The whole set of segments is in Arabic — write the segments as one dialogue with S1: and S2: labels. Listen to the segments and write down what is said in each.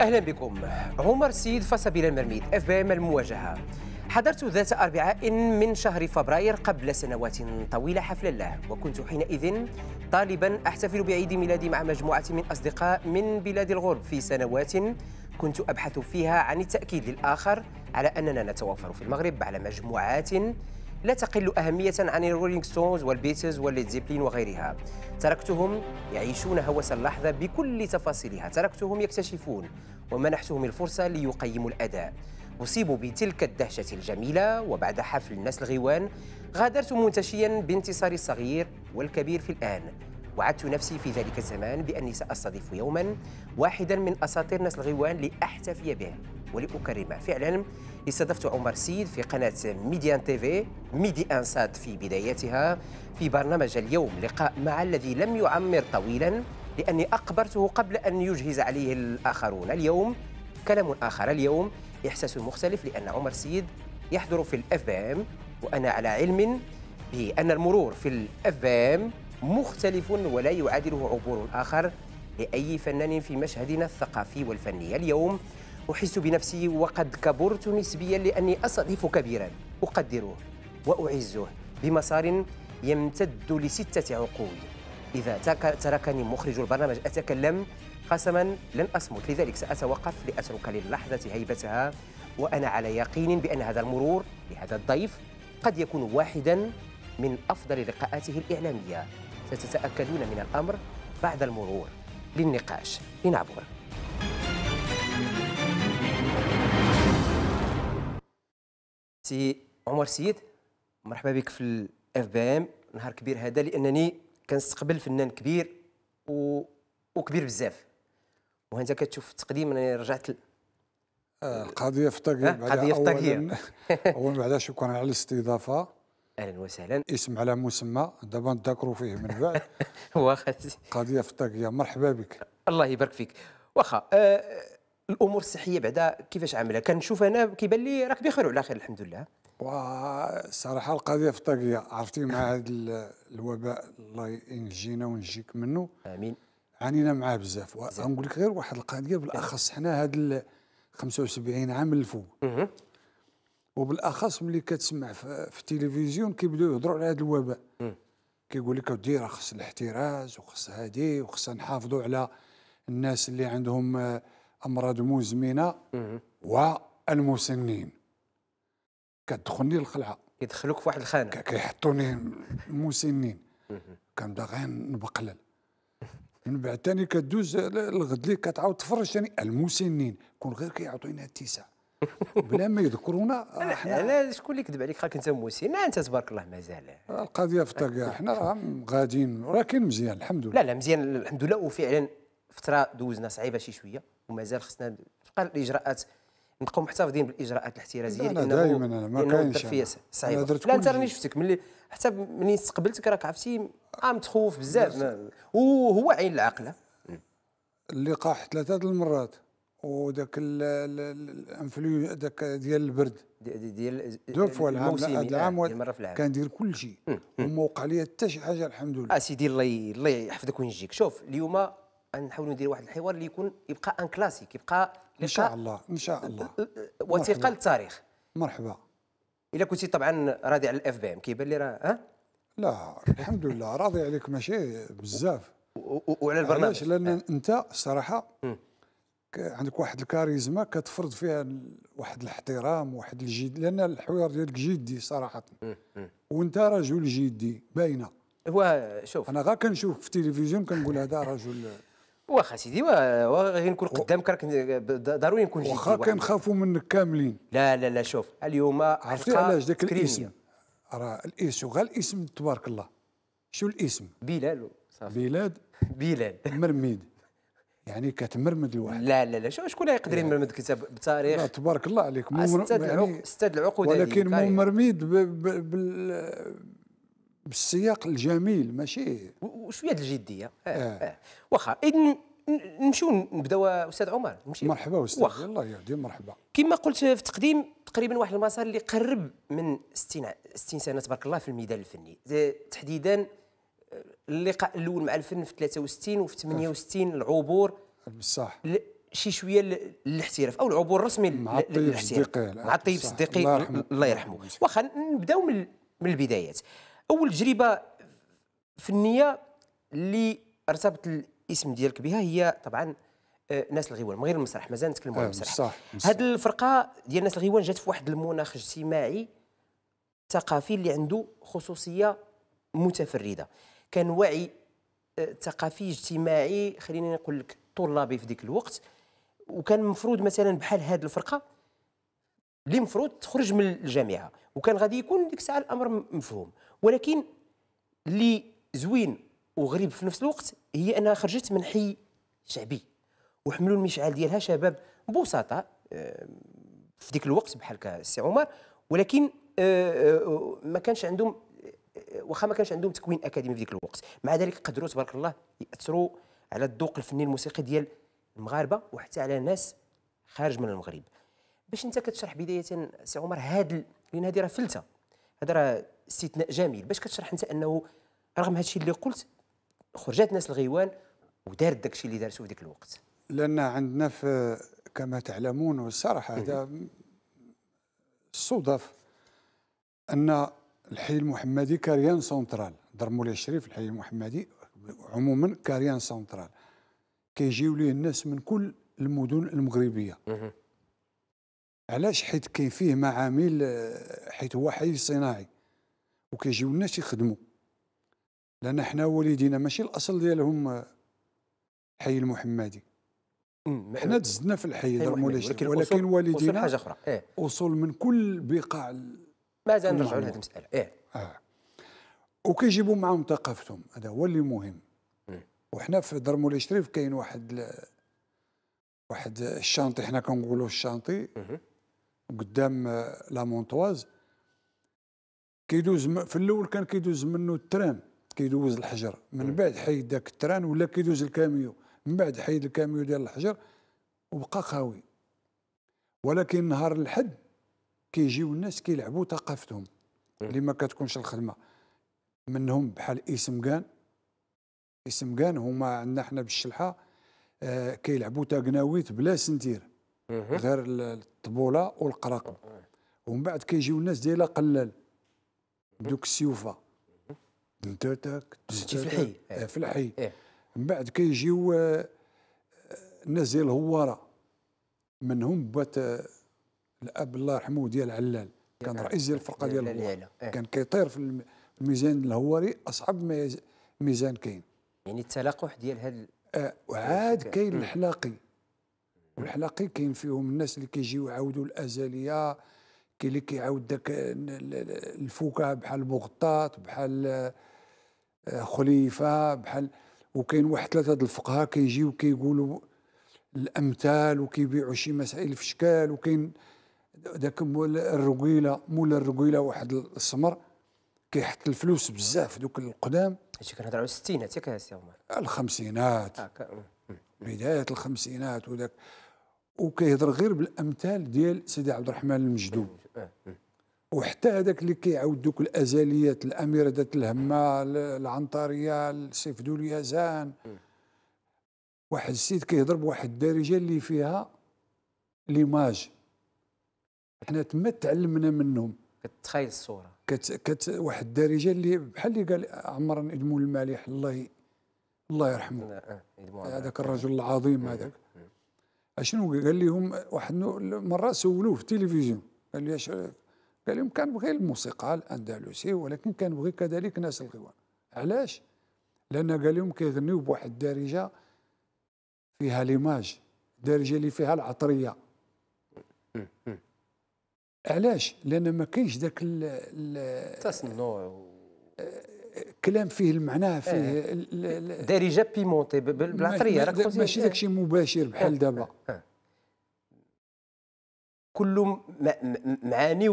S1: اهلا بكم عمر سيد فسبيل المرميد ام المواجهه حضرت ذات أربعاء من شهر فبراير قبل سنوات طويلة حفل له وكنت حينئذ طالبا أحتفل بعيد ميلادي مع مجموعة من أصدقاء من بلاد الغرب في سنوات كنت أبحث فيها عن التأكيد للآخر على أننا نتوافر في المغرب على مجموعات لا تقل أهمية عن الرولينج ستونز والبيتلز والليدزيبلين وغيرها تركتهم يعيشون هوس اللحظة بكل تفاصيلها تركتهم يكتشفون ومنحتهم الفرصة ليقيموا الأداء أصيبوا بتلك الدهشة الجميلة وبعد حفل نسل الغيوان غادرت منتشيا بانتصار الصغير والكبير في الآن وعدت نفسي في ذلك الزمان بأني سأستضيف يوما واحدا من أساطير نسل الغيوان لأحتفي به ولأكرمه فعلا استضفت عمر سيد في قناة ميديان تيفي ميدي أنسات في بدايتها في برنامج اليوم لقاء مع الذي لم يعمر طويلا لأني أقبرته قبل أن يجهز عليه الآخرون اليوم كلام آخر اليوم إحساس مختلف لأن عمر سيد يحضر في الاف ام وأنا على علم بأن المرور في الاف ام مختلف ولا يعادله عبور آخر لأي فنان في مشهدنا الثقافي والفني اليوم أحس بنفسي وقد كبرت نسبيا لأني أستضيف كبيرا أقدره وأعزه بمسار يمتد لستة عقود إذا تركني مخرج البرنامج أتكلم قسما لن أصمت لذلك سأتوقف لأترك للحظة هيبتها وأنا على يقين بأن هذا المرور لهذا الضيف قد يكون واحدا من أفضل لقاءاته الإعلامية ستتأكدون من الأمر بعد المرور للنقاش لنعبر سي عمر سيد مرحبا بك في الاف بي ام نهار كبير هذا لانني كنستقبل فنان كبير و... وكبير بزاف وانت كتشوف التقديم انا رجعت ل... القضيه آه، في الطاقيه القضيه في الطاقيه
S2: اول بعدا شكرا على الاستضافه اهلا وسهلا اسم على مسمى دابا نتذكروا فيه من بعد
S1: واخا قضيه في الطاقيه مرحبا بك الله يبارك فيك واخا أه الامور الصحيه بعدا كيفاش عامله كنشوف انا كيبان لي راك بخير وعلى خير الحمد لله
S2: وصراحة القضيه في طاقيه عرفتي مع هذا الوباء الله ينجينا ونجيك منه امين عانينا معاه بزاف وغنقول لك غير واحد القضيه بالاخص حنا هاد 75 عام الفوق وبالاخص ملي كتسمع في التلفزيون كيبداو يهضروا على هذا الوباء كيقول لك اودي راه خص الاحتراز وخص هذه وخصنا نحافظوا على الناس اللي عندهم امراض مزمنه والمسنين كتدخلني القلعه كيدخلوك في واحد الخانه كيحطوني المسنين كنبدا غير نبقلل من بعد ثاني كدوز الغد ليه كتعاود تفرج ثاني المسنين كون غير كيعطينا التسع بلا ما يذكرونا احنا لا شكون اللي
S1: كذب عليك خاك انت مسن انت تبارك الله مازال القضيه في تلقى حنا غاديين ولكن مزيان الحمد لله لا لا مزيان الحمد لله وفعلا فتره دوزنا صعيبه شي شويه ومازال خصنا تبقى الاجراءات نبقاو محتفظين بالاجراءات الاحترازيه انا دائما انا ما كاينش صعيب لا انت راني شفتك ملي حتى ملي استقبلتك راك عرفتي عام تخوف بزاف وهو عين العقل اللقاح ثلاثه المرات
S2: وذاك الانفلو ذاك ديال البرد ديال دو فوا العام آه، العام كندير كل
S1: شيء وما
S2: وقع لي حتى شي حاجه الحمد لله
S1: اسيدي آه، الله الله يحفظك وينجيك شوف اليوم نحاولوا ندير واحد الحوار اللي يكون يبقى ان كلاسيك يبقى ان شاء الله ان شاء الله وثيقه للتاريخ مرحبا الا كنتي طبعا راضي على الاف بي ام كيبان لي راه ها
S2: لا الحمد لله راضي عليك ماشي بزاف
S1: وعلى البرنامج علاش
S2: لان آه. انت الصراحه عندك واحد الكاريزما كتفرض فيها واحد الاحترام واحد الجد لان الحوار ديالك جدي صراحه وانت رجل جدي باينه
S1: هو شوف انا غا
S2: كنشوف في التلفزيون كنقول هذا رجل
S1: واخا سيدي واخا نكون قدامك راك ضروري نكون جيتي واخا كنخافوا منك كاملين لا لا لا شوف اليوم عرفتي علاش ذاك الاسم
S2: راه الاسم غير الاسم تبارك الله شو الاسم بلال صافي بلاد بلال مرميد يعني كتمرمد الواحد لا لا
S1: لا شكون يقدر يمرمد كتاب بتاريخ لا تبارك الله عليك مو يعني العقود ولكن مو مرميد بالسياق الجميل ماشي وشويه الجديه آه،, اه, آه. واخا اذن نمشيو نبداو استاذ عمر نمشي مرحبا استاذ الله يهدي مرحبا كما قلت في تقديم تقريبا واحد المسار اللي قرب من 60 سنه تبارك الله في الميدان الفني تحديدا آه، اللقاء الاول مع الفن في 63 وفي 68 العبور بصح ل... شي شويه للاحتراف او العبور الرسمي مع الطيب الصديقي مع الطيب الصديقي الله يرحمه واخا نبداو من البدايات اول تجربه فنيه اللي ارتبط الاسم ديالك بها هي طبعا آه، ناس الغيوان من غير المسرح مازال نتكلم على آه، المسرح صح هذه الفرقه ديال ناس الغيوان جات في واحد المناخ اجتماعي ثقافي اللي عنده خصوصيه متفرده كان وعي آه، ثقافي اجتماعي خليني نقول لك طلابي في ذيك الوقت وكان المفروض مثلا بحال هذه الفرقه اللي المفروض تخرج من الجامعه وكان غادي يكون ديك الساعه الامر مفهوم ولكن اللي زوين وغريب في نفس الوقت هي انها خرجت من حي شعبي وحملوا المشعال ديالها شباب بسطاء آه، في ذيك الوقت بحال السي عمر ولكن آه، آه، ما كانش عندهم واخا ما كانش عندهم تكوين اكاديمي في ذيك الوقت مع ذلك قدروا تبارك الله ياثروا على الذوق الفني الموسيقي ديال المغاربه وحتى على ناس خارج من المغرب باش انت كتشرح بدايه سي عمر هذه لان هذه راه فلته هذا راه استثناء جميل باش كتشرح انت انه رغم هذا الشيء اللي قلت خرجات ناس الغيوان ودارت داك الشيء اللي دارته في ذاك الوقت لان عندنا في
S2: كما تعلمون والصراحه هذا صدف ان الحي المحمدي كاريان سونترال درمولي الشريف الحي المحمدي عموما كاريان سونترال كيجيو ليه الناس من كل المدن المغربيه علاش حيت كاين فيه معامل حيت هو حي صناعي وكيجيو الناس يخدموا لان حنا والدينا ماشي الاصل ديالهم الحي المحمدي حنا تزدنا في الحي دار مولاي ولكن, ولكن والدينا حاجه اخرى إيه؟ اصول من كل بقاع مازال نرجعوا لهذه المساله ايه اه وكيجيبوا معاهم ثقافتهم هذا هو اللي مهم وحنا في دار مولاي شريف كاين واحد ل... واحد الشانطي حنا كنقولوا الشانطي قدام لا مونطواز كيدوز في الاول كان كيدوز منه التران كيدوز الحجر من بعد حيد داك التران ولا كيدوز الكاميو من بعد حيد الكاميو ديال الحجر وبقى خاوي ولكن نهار الحد كيجيو الناس كيلعبوا ثقافتهم اللي ما كتكونش الخدمه منهم بحال اسم كان اسم كان هما عندنا حنا بالشلحه آه كيلعبوا تاكناويت بلا سنتير غير الطبوله والقراقم ومن بعد كيجيو الناس ديال قلال دوك السيوفه دنترتك دزتي في الحي آه في الحي من بعد كيجيو الناس آه، ديال الهواره منهم بات آه، الاب الله يرحمه ديال علال كان رئيس ديال الفرقه ديال الهواره إيه. كان كيطير في الميزان الهواري اصعب ميزان كاين
S1: يعني التلاقح ديال هاد
S2: آه وعاد كاين الحلاقي والحلاقي كاين فيهم الناس اللي كيجيو يعاودوا الازليه كاين اللي كيعاود داك الفوكه بحال مغطاط بحال آه، خليفه بحال وكاين واحد ثلاثه د الفقهاء كيجيو كيقولوا الامثال وكيبيعوا شي مسائل في شكال وكاين داك مول الرقيله مول الرقيله واحد السمر كيحط الفلوس بزاف دوك القدام
S1: هادشي كنهضر على الستينات ياك سي عمر
S2: الخمسينات بدايه الخمسينات وداك وكيهضر غير بالامثال ديال سيدي عبد الرحمن المجدوب وحتى هذاك اللي كيعاود دوك الازليات الاميره ذات الهمه العنطريه السيف دو اليزان واحد السيد كيهضر بواحد الدارجه اللي فيها ليماج حنا تما تعلمنا منهم
S1: كتخيل الصوره
S2: كت كت واحد الدارجه اللي بحال اللي قال عمر ادمو المالح الله الله يرحمه آه، هذاك الرجل العظيم هذاك اشنو قال لهم واحد مره سولوه في التلفزيون قال لي شريف قال لهم كنبغي الموسيقى الاندلسي ولكن كنبغي كذلك ناس الغوان علاش لان قال لهم كيغنيو بواحد الدارجه فيها ليماج الدارجه اللي فيها العطريه علاش لان ما كاينش ذاك
S1: التصنع
S2: كلام فيه المعنى فيه إيه.
S1: دارجه بيمونتي بالعطريه ماشي داكشي
S2: مباشر بحال إيه. دابا
S1: إيه. كله معاني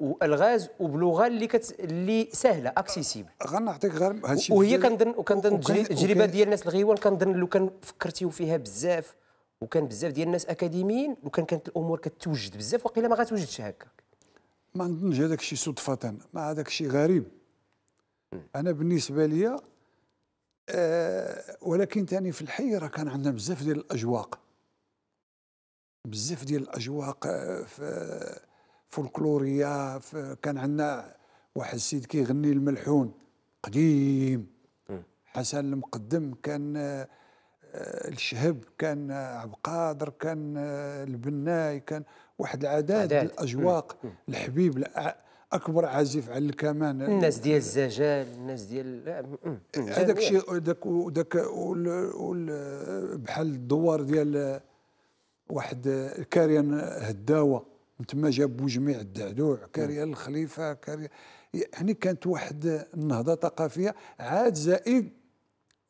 S1: والغاز وبلغه اللي كت... اللي سهله اكسيسيبل غنعطيك غير هادشي وهي كنظن وكنظن التجربه ديال الناس الغيوان كنظن لو كان فكرتيو فيها بزاف وكان بزاف ديال الناس اكاديميين وكان كانت الامور كتوجد بزاف وقيله ما غتوجدش هكا ما نظنش هذاك الشيء
S2: صدفه ما هذاك الشيء غريب انا بالنسبه لي أه ولكن ثاني في الحي راه كان عندنا بزاف ديال الاجواق بزاف ديال الاجواق آه، في فولكلوريه في كان عندنا واحد السيد كيغني الملحون قديم حسن المقدم كان آه، آه، الشهب كان عبد القادر كان البناي كان واحد العداد الاجواق الحبيب اكبر عازف على الكمان الناس ديال
S1: الزجال الناس ديال هذاك الشيء
S2: وداك وداك بحال الدوار ديال واحد آه، كاريان آه، هداوه من تما جابوا جميع الدعدوع كاريان الخليفه كاريان يعني كانت واحد آه، النهضه ثقافيه عاد زائد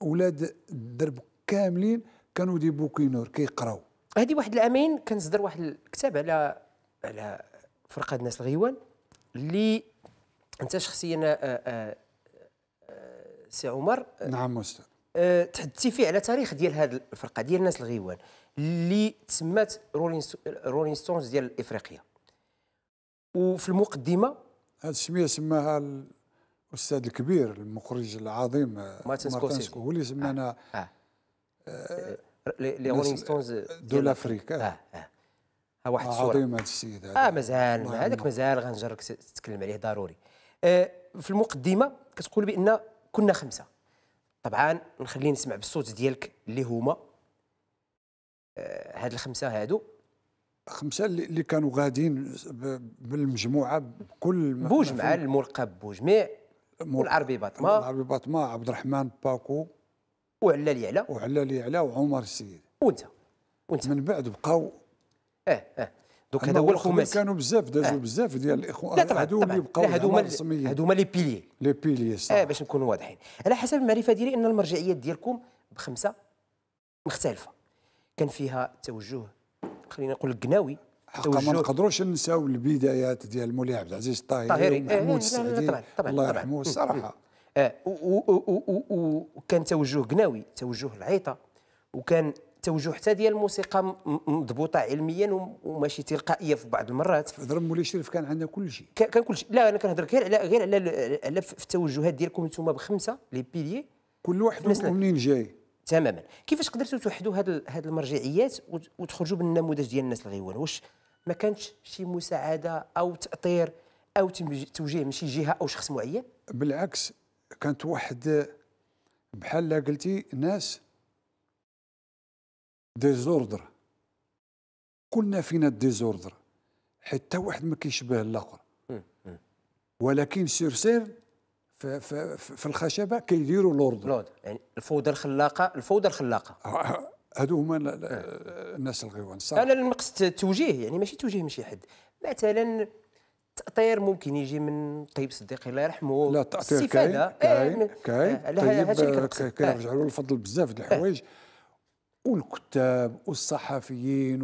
S2: اولاد الدرب كاملين كانوا دي بوكينور كيقراو
S1: هذه واحد العامين كان صدر واحد الكتاب على على فرقه ناس الغيوان اللي انت شخصيا سي عمر نعم استاذ تحدثتي فيه على تاريخ ديال هذه الفرقه ديال ناس الغيوان اللي تسمات رولين ستونز ديال افريقيا وفي المقدمه
S2: هذه السميه سماها الاستاذ الكبير المخرج العظيم آه، مارتن سكورسيزي هو اللي سمانا
S1: لي رولين ستونز دو لافريك اه اه, آه. آه،, آه. واحد الصوره هذا السيد هذا اه مازال هذاك مازال غنجرك تتكلم عليه ضروري آه في المقدمه كتقول بان كنا خمسه طبعا نخلي نسمع بالصوت ديالك اللي هما آه، هاد الخمسه هادو خمسه اللي كانوا غاديين بالمجموعه بكل
S2: بوج مع الملقب بوجميع والعربي باطما العربي باطما عبد الرحمن باكو وعلال يعلى وعلال يعلى وعمر السيد وانت وانت من بعد بقاو
S1: اه اه دوك هذا هو الخماسي كانوا بزاف دازوا آه. بزاف ديال الاخوان لا طبعا هادو اللي بقاو هادو رسميين هادو هما لي بيلي لي بيلي اه باش نكونوا واضحين على حسب المعرفه ديالي ان المرجعيات ديالكم بخمسه مختلفه كان فيها توجه خلينا نقول قناوي
S2: حقا ما نقدروش نساو البدايات ديال مولاي عبد العزيز الطاهري محمود آه إيه، السعدي طبعا طبعا الله يرحمه الصراحه
S1: آه وكان توجه قناوي توجه العيطه وكان توجه حتى ديال الموسيقى مضبوطه علميا وماشي تلقائيه في بعض المرات في هضره مولاي شريف كان عندنا كل شيء كان كل شيء لا انا كنهضر غير على غير على في التوجهات ديالكم انتم بخمسه لي بيليي كل واحد منين جاي تماما كيفاش قدرتوا توحدوا هاد هاد المرجعيات وتخرجوا بالنموذج ديال الناس الغيوان واش ما كانتش شي مساعده او تاطير او توجيه من شي جهه او شخص معين بالعكس كانت واحد بحال
S2: لا قلتي ناس ديزوردر كلنا فينا ديزوردر حتى واحد ما كيشبه الاخر ولكن سير سير في في في الخشبه كيديروا لورد لورد يعني
S1: الفوضى الخلاقه الفوضى الخلاقه آه، آه، هادو هما
S2: آه، الناس الغيوان
S1: صح انا المقصد توجيه يعني ماشي توجيه من شي حد مثلا التاطير ممكن يجي من طيب صديق الله يرحمه لا التاطير كاين كاين كاين طيب كيرجعوا
S2: الفضل بزاف د الحوايج والكتاب والصحفيين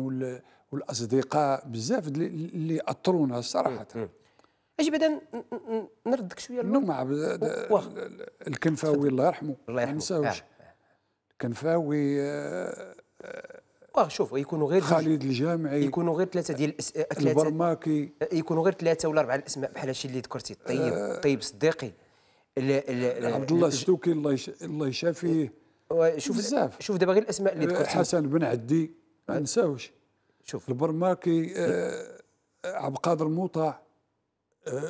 S2: والاصدقاء بزاف اللي اثرونا صراحه
S1: اجي بعدا نردك شويه النوع
S2: الكنفاوي الله يرحمه الله يرحمه ما نساوش
S1: آه، آه. الكنفاوي واه آه، شوف يكونوا غير خالد الجامعي يكونوا غير ثلاثه ديال ثلاثه البرماكي يكونوا غير ثلاثه ولا اربعه الاسماء بحال هادشي اللي ذكرتي الطيب الطيب صديقي عبد الله الشتوكي الله الله يشافيه
S2: شوف بزاف شوف دابا غير الاسماء اللي ذكرتي حسن بن عدي ما نساوش شوف البرماكي عبد القادر الموطع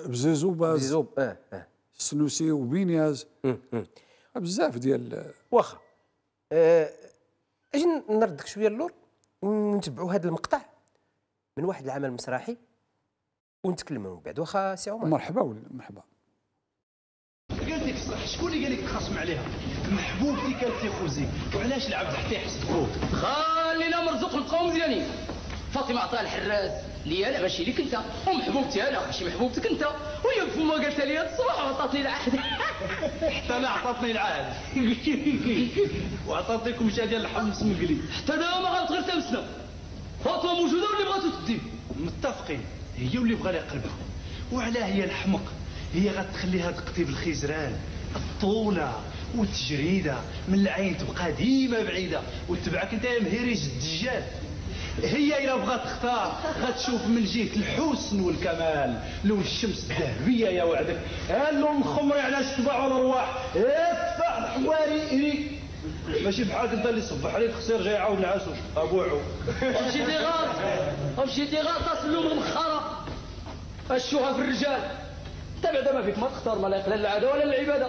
S2: بزيزوباز بزيزوب اه اه السنوسي وبينياز اه، بزاف ديال
S1: واخا اه، اجي نردك شويه اللور ونتبعوا هذا المقطع من واحد العمل مسرحي ونتكلموا من بعد واخا سي عمر مرحبا ولا مرحبا قالت لك صح شكون اللي قال لك تخاصم عليها محبوب محبوبتي كانت تيخوزي وعلاش لعبت حتى يحس خلينا مرزوق القوم ديالي فاطمه عطاها الحراس لي انا ماشي ليك انت ومحبوبتي انا ماشي محبوبتك انت وهي فما قالت لي هاد الصباح وعطاتني العهد حتى انا
S2: عطاتني العهد وعطات لكم شي ديال الحمص مقلي حتى انا ما غلط غير تمسنا فاطمه موجوده واللي بغاتو تدي متفقين هي واللي بغى لها قلبها وعلاه هي الحمق هي غتخليها تقطي بالخزران الطولة والتجريدة من العين تبقى ديما بعيدة وتبعك انت يا مهيري الدجال هي إلا بغات تختار غتشوف من جهة الحسن والكمال لون الشمس الذهبية يا وعدك ها اللون الخمري على صباع والارواح ادفع حواري ماشي بحالك انت اللي صبح عليك خسير جاي يعاود العاسو ابوعو مشيتي غلط
S1: مشيتي غلط اللون مخرة اشوها في الرجال انت بعدا ما فيك ما تختار ما لا يقلل العاده ولا العباده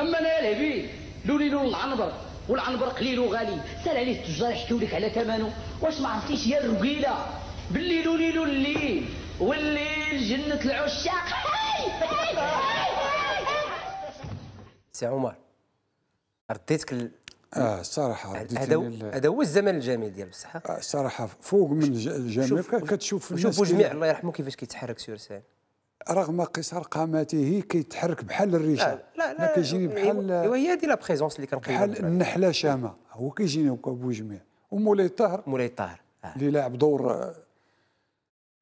S1: اما انا يا لهبي لوني لون العنبر والعنبر قليل وغالي سال عليه التجار يحكيو لك على ثمنه واش ما عرفتيش يا الرقيله بالليل وليل الليل والليل جنة العشاق سي عمر رديتك اه الصراحه هذا هو الزمن الجميل ديال بصح الصراحه آه، فوق من الجامع
S2: كتشوف شوفوا جميع الله
S1: يرحمه كيفاش كيتحرك سير رغم قصر
S2: قامته كيتحرك بحال الريشه لا لا لا كيجيني بحال وهي
S1: هذه لا بريزونس اللي كنقول
S2: بحال النحله شامه هو كيجيني هكا بوجميع ومولاي طاهر مولاي طاهر آه. اللي آه. لعب دور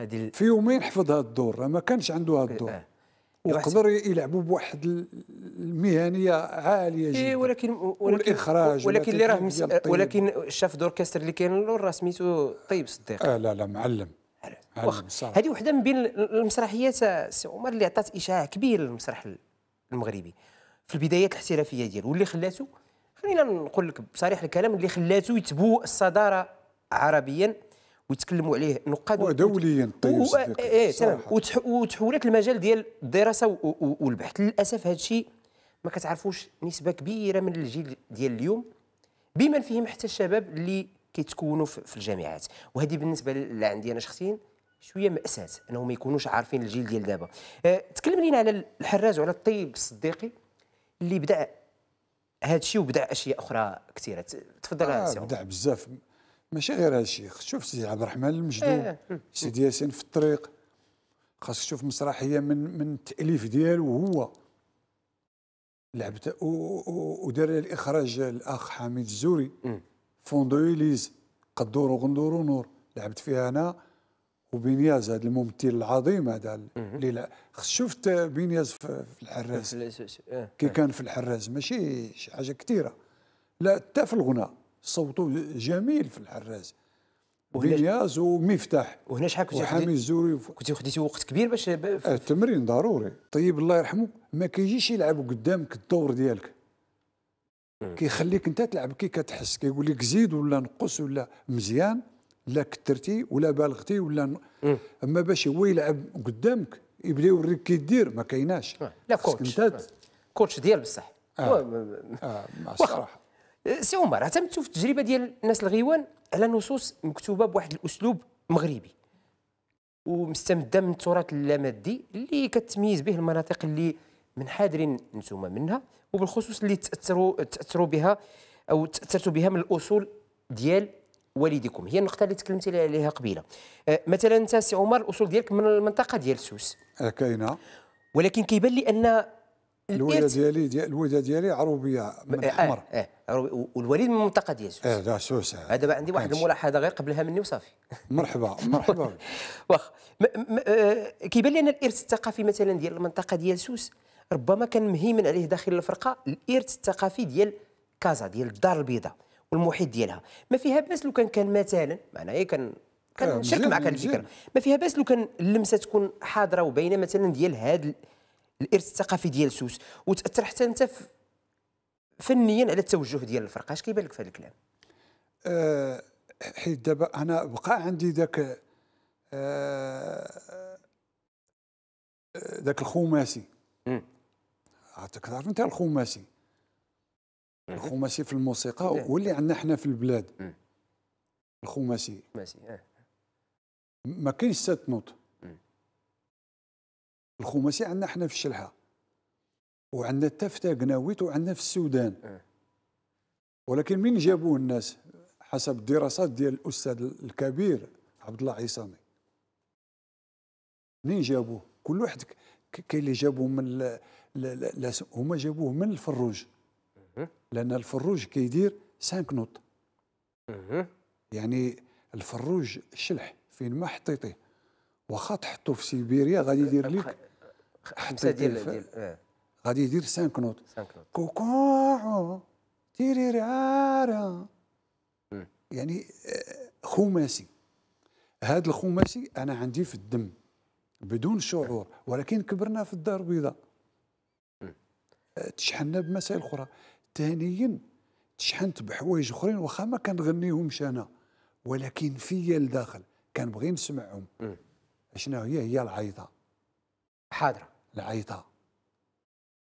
S2: هادي في يومين حفظ هذا الدور ما كانش عنده هذا الدور آه.
S1: وقدر يلعبوا بواحد المهنيه عاليه إيه، جدا إيه ولكن ولكن والاخراج ولكن اللي راه ولكن دور دوركستر اللي كاين له راه سميتو طيب صديق اه لا لا معلم هذه وحده من بين المسرحيات سي عمر اللي عطات اشاعه كبير للمسرح المغربي في البدايات الاحترافيه ديالو واللي خلاته خلينا نقول لك بصريح الكلام اللي خلاته يتبو الصداره عربيا ويتكلموا عليه نقاد ودوليا طيب إيه،, ايه تمام المجال ديال الدراسه والبحث للاسف هذا الشيء ما كتعرفوش نسبه كبيره من الجيل ديال اليوم بما فيهم حتى الشباب اللي كيتكونوا في الجامعات وهذه بالنسبه لعندي انا شخصيا شويه ماساه انهم ما يكونوش عارفين الجيل ديال دابا أه، تكلم لينا على الحراز وعلى الطيب الصديقي اللي بدا هذا الشيء وبدا اشياء اخرى كثيره تفضل آه بدا بزاف ماشي غير هذا الشيء شوف سيدي عبد
S2: الرحمن المجدو آه. سيدي ياسين في الطريق خاصك تشوف مسرحيه من من التاليف ديالو هو لعبت ودار الاخراج الاخ حميد الزوري فوندويليز قدور وغندور ونور لعبت فيها انا وبينياز هذا الممثل العظيم هذا اللي شفت بينياز في الحراز
S1: إيه، إيه. كي
S2: كان في الحراز ماشي شي حاجه كثيره لا حتى في الغناء صوته جميل في الحراز بنياز ومفتاح وهنا شحال كنت وحامي الزوري كنت خديتي وقت كبير باش التمرين آه، ضروري طيب الله يرحمه ما كيجيش يلعب قدامك الدور ديالك كيخليك انت تلعب كي كتحس كيقول لك زيد ولا نقص ولا مزيان لا كثرتي ولا بالغتي ولا اما باش هو يلعب قدامك يبدا يوريك كي دير
S1: ما كايناش آه، لا كوتش آه، كوتش ديال بصح آه. آه. الصراحه آه، سي عمر اعتمدتوا في التجربه ديال الناس الغيوان على نصوص مكتوبه بواحد الاسلوب مغربي ومستمده من التراث اللامادي اللي كتميز به المناطق اللي حاضرين نتوما منها وبالخصوص اللي تاثروا تاثروا بها او تاثرتوا بها من الاصول ديال والديكم هي النقطه اللي تكلمت عليها قبيله أه، مثلا انت سي عمر الاصول ديالك من المنطقه ديال سوس أه، كاينه ولكن كيبان لي ان الوالده ديالي ديال الوالده ديالي عروبيه من أه، حمر آه آه والوالد من المنطقه ديال سوس اه لا سوس آه دابا عندي واحد الملاحظه غير قبلها مني وصافي مرحبا مرحبا واخ كيبان لي ان الارث الثقافي مثلا ديال المنطقه ديال سوس ربما كان مهيمن عليه داخل الفرقه الارث الثقافي ديال كازا ديال الدار البيضاء والمحيط ديالها ما فيها باس لو كان كان مثلا معناها كان كنشارك آه، معك الفكره ما فيها باس لو كان اللمسه تكون حاضره وباينه مثلا ديال هذا الارث الثقافي ديال سوس وتاثر حتى انت فنيا على التوجه ديال الفرقه اش كيبان لك في هذا الكلام أه حيت دابا انا بقى عندي
S2: ذاك أه, آه، ذاك الخماسي عطاك تعرف انت الخماسي الخماسي في الموسيقى واللي عندنا حنا في البلاد الخماسي الخماسي اه. ما كاينش ست نوت الخماسي عندنا حنا في الشلحه وعندنا حتى في تاكناويت وعندنا في السودان اه. ولكن من جابوه الناس حسب الدراسات ديال الاستاذ الكبير عبد الله عصامي منين جابوه كل واحد كاين اللي جابوه من هما جابوه من الفروج لان الفروج كيدير 5 نوط يعني الفروج الشلح فين ما حطيتيه واخا تحطو في سيبيريا غادي يدير لك خمسه ديال ديال اه. غادي يدير 5 نوط كوكو تيري رارا يعني اه، خماسي هذا الخماسي انا عندي في الدم بدون شعور ولكن كبرنا في الدار البيضاء اه، تشحنا بمسائل اخرى ثانيا تشحنت بحوايج اخرين واخا ما كنغنيهمش انا ولكن فيا لداخل كنبغي نسمعهم شنو هي هي العيطه حاضره العيطه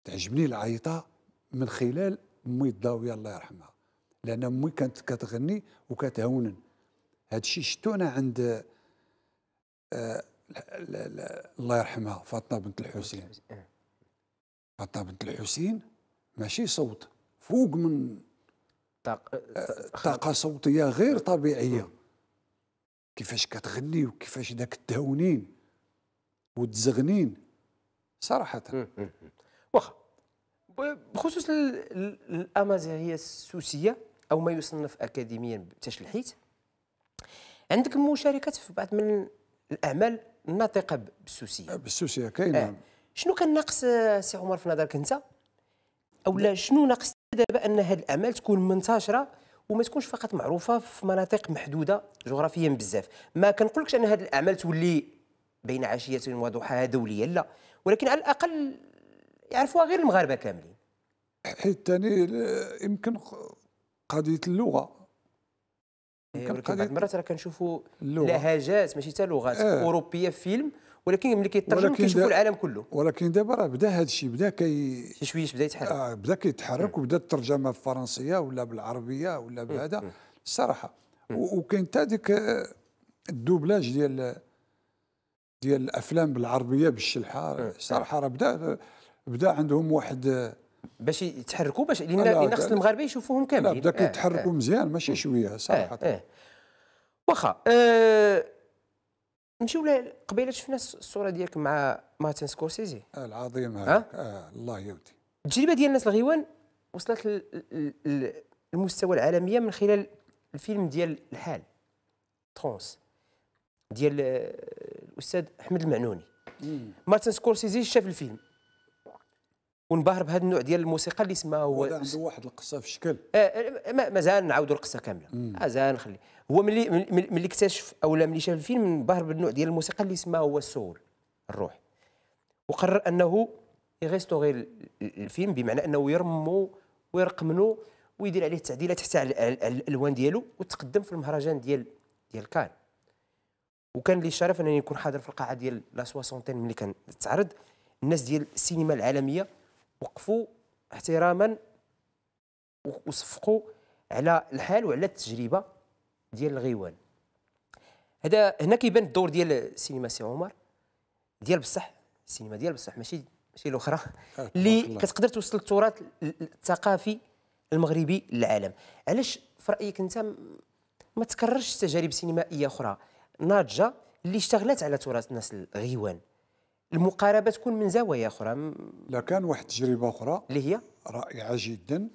S2: تعجبني العيطه من خلال امي الضاويه الله يرحمها لان امي كانت كتغني وكتهونن هذا الشيء شفتو انا عند آه لا لا الله يرحمها فاطمه بنت الحسين إيه. فاطمه بنت الحسين ماشي صوت فوق من طاقة صوتية غير طبيعية كيفاش كتغني وكيفاش داك التهونين وتزغنين صراحة
S1: واخا بخصوص الأمازيغية السوسية أو ما يصنف أكاديميا بتشلحيت عندك مشاركات في بعض من الأعمال الناطقة بالسوسية أه، بالسوسية كاينة آه. شنو كان ناقص آه، سي عمر في نظرك أنت أو لا شنو ناقص دابا ان هذه الاعمال تكون منتشره وما تكونش فقط معروفه في مناطق محدوده جغرافيا بزاف ما كنقولكش ان هذه الاعمال تولي بين عشيه وضحاها دوليا لا ولكن على الاقل يعرفوها غير المغاربه كاملين حيت ثاني يمكن
S2: قضيه اللغه
S1: إيه، ولكن بعض المرات راه كنشوفوا لهجات ماشي حتى لغات آه. اوروبيه في فيلم ولكن ملي كيترجم كيشوفوا العالم
S2: كله ولكن دابا راه بدا هذا الشيء بدا كي شي شويه بدا يتحرك آه بدا كيتحرك وبدا الترجمه بالفرنسيه ولا بالعربيه ولا بهذا الصراحه وكاين حتى ديك آه، الدوبلاج ديال ديال الافلام بالعربيه بالشلحه الصراحه راه بدا بدا عندهم واحد آه، باش يتحركوا باش لان خص المغاربه يشوفوهم كاملين لا بدا آه، كيتحركوا مزيان ماشي شويه صراحه واخا
S1: نمشيو قبيله شفنا الصوره ديالك مع مارتن سكورسيزي العظيم هذا آه الله يودي التجربه ديال الناس الغيوان وصلت للمستوى العالميه من خلال الفيلم ديال الحال ترونس ديال آه، الاستاذ احمد المعنوني مارتن سكورسيزي شاف الفيلم ونبهر بهذا النوع ديال الموسيقى اللي اسمها هو عنده واحد القصه في الشكل آه, آه، مازال نعاودوا القصه كامله مازال نخلي هو ملي ملي اكتشف اولا ملي شاف الفيلم انبهر بالنوع ديال الموسيقى اللي اسمها هو السول الروح وقرر انه يغيستوغي الفيلم بمعنى انه يرمو ويرقمنو ويدير عليه التعديلات حتى على الالوان ديالو وتقدم في المهرجان ديال ديال كان وكان لي الشرف انني نكون حاضر في القاعه ديال لا سوسونتين ملي كان تعرض الناس ديال السينما العالميه وقفوا احتراما وصفقوا على الحال وعلى التجربه ديال الغيوان هذا هنا كيبان الدور ديال السينما سي عمر ديال بصح السينما ديال بصح ماشي ماشي الاخرى آه، اللي كتقدر توصل التراث الثقافي المغربي للعالم علاش في رايك انت ما تكررش تجارب سينمائيه اخرى ناضجه اللي اشتغلت على تراث الناس الغيوان المقاربه تكون من زوايا اخرى لا كان واحد التجربه اخرى اللي هي رائعه جدا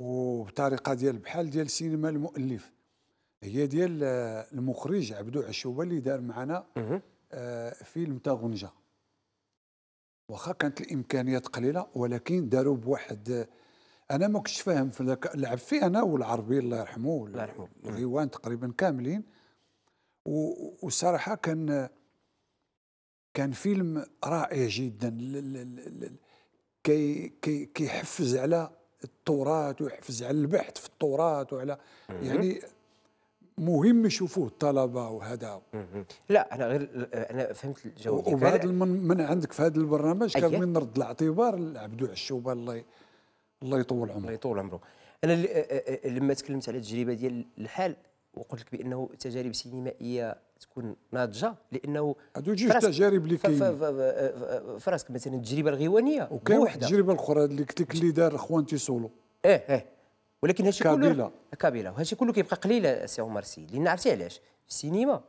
S1: وبطريقه
S2: ديال بحال ديال سينما المؤلف هي ديال آه، المخرج عبدو عشوبه اللي دار معنا آه، فيلم تاغونجا واخا كانت الامكانيات قليله ولكن داروا بواحد آه، انا ما كنتش فاهم في لعب فيه انا والعربي الله يرحمه الله يرحمه تقريبا كاملين والصراحه كان كان فيلم رائع جدا كي كي كيحفز على التراث ويحفز على البحث في التراث وعلى يعني مهم يشوفوه الطلبه وهذا
S1: لا انا غير انا فهمت الجواب وبهذا
S2: من, من عندك في هذا البرنامج كان أيوة. من
S1: نرد الاعتبار لعبدو عشوبه الله الله يطول عمره الله يطول عمره انا لما تكلمت على التجربه ديال الحال وقلت لك بانه تجارب سينمائيه تكون ناضجه لانه هادو جوج تجارب اللي كاين فراسك مثلا التجربه الغيوانيه وكاين واحد التجربه الاخرى اللي قلت لك اللي دار خوان تيسولو ايه ايه ولكن هادشي كله كابيلا كابيلا وهادشي كله كيبقى قليل سي عمر سي لان عرفتي علاش في السينما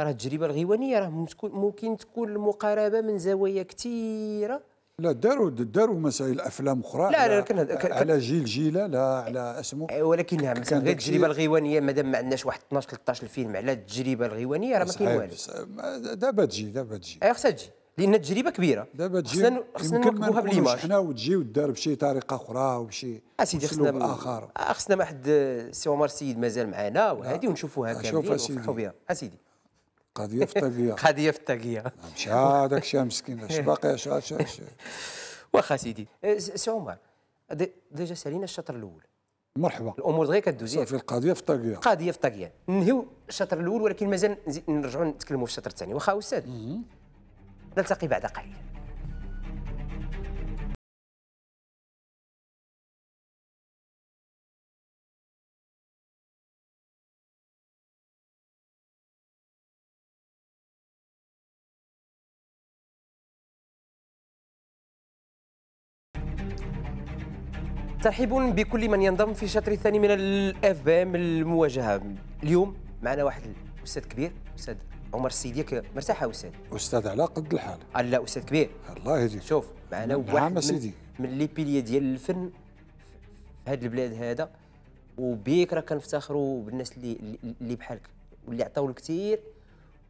S1: راه التجربه الغيوانيه راه ممكن تكون المقاربه من زوايا كثيره لا داروا داروا مسائل افلام اخرى لا لا لكن على جيل جيله لا على اسمه إيه، ولكنها مثلا غير التجربه الغيوانيه مادام ما عندناش واحد 12 13 فيلم على التجربه الغيوانيه راه ما كاين والو دابا تجي دابا تجي اي أيوة، خصها تجي لان التجربه كبيره دابا تجي خصنا نركبوها بالإيماج حنا
S2: وتجي ودار بشي طريقه اخرى وبشي اسيدي آه، خصنا اخر
S1: آه، خصنا واحد سي عمر السيد مازال معنا وهذه ونشوفوها كاملين ونفرحوا بها اسيدي آه، قد يفتقيا قد يفتقيا مش هذاك
S2: شي مسكين اش باقي اش
S1: واخا سيدي أه، سي عمر ديجا سالينا الشطر الاول مرحبا الامور دغيا كدوزي في القضيه في طاقيه قضيه في طاقيه نهيو الشطر الاول ولكن مازال نزيد نرجعوا نتكلموا في الشطر الثاني واخا استاذ نلتقي بعد قليل ترحيب بكل من ينضم في الشطر الثاني من الاف بي ام المواجهه اليوم معنا واحد الاستاذ كبير استاذ عمر السيدي مرتاح يا استاذ استاذ على قد الحال آه، لا استاذ كبير الله يهديك شوف معنا نعم واحد من, من لي بيلي ديال الفن هاد البلاد هذا وبيك راه كنفتخروا بالناس اللي اللي بحالك واللي عطاو الكثير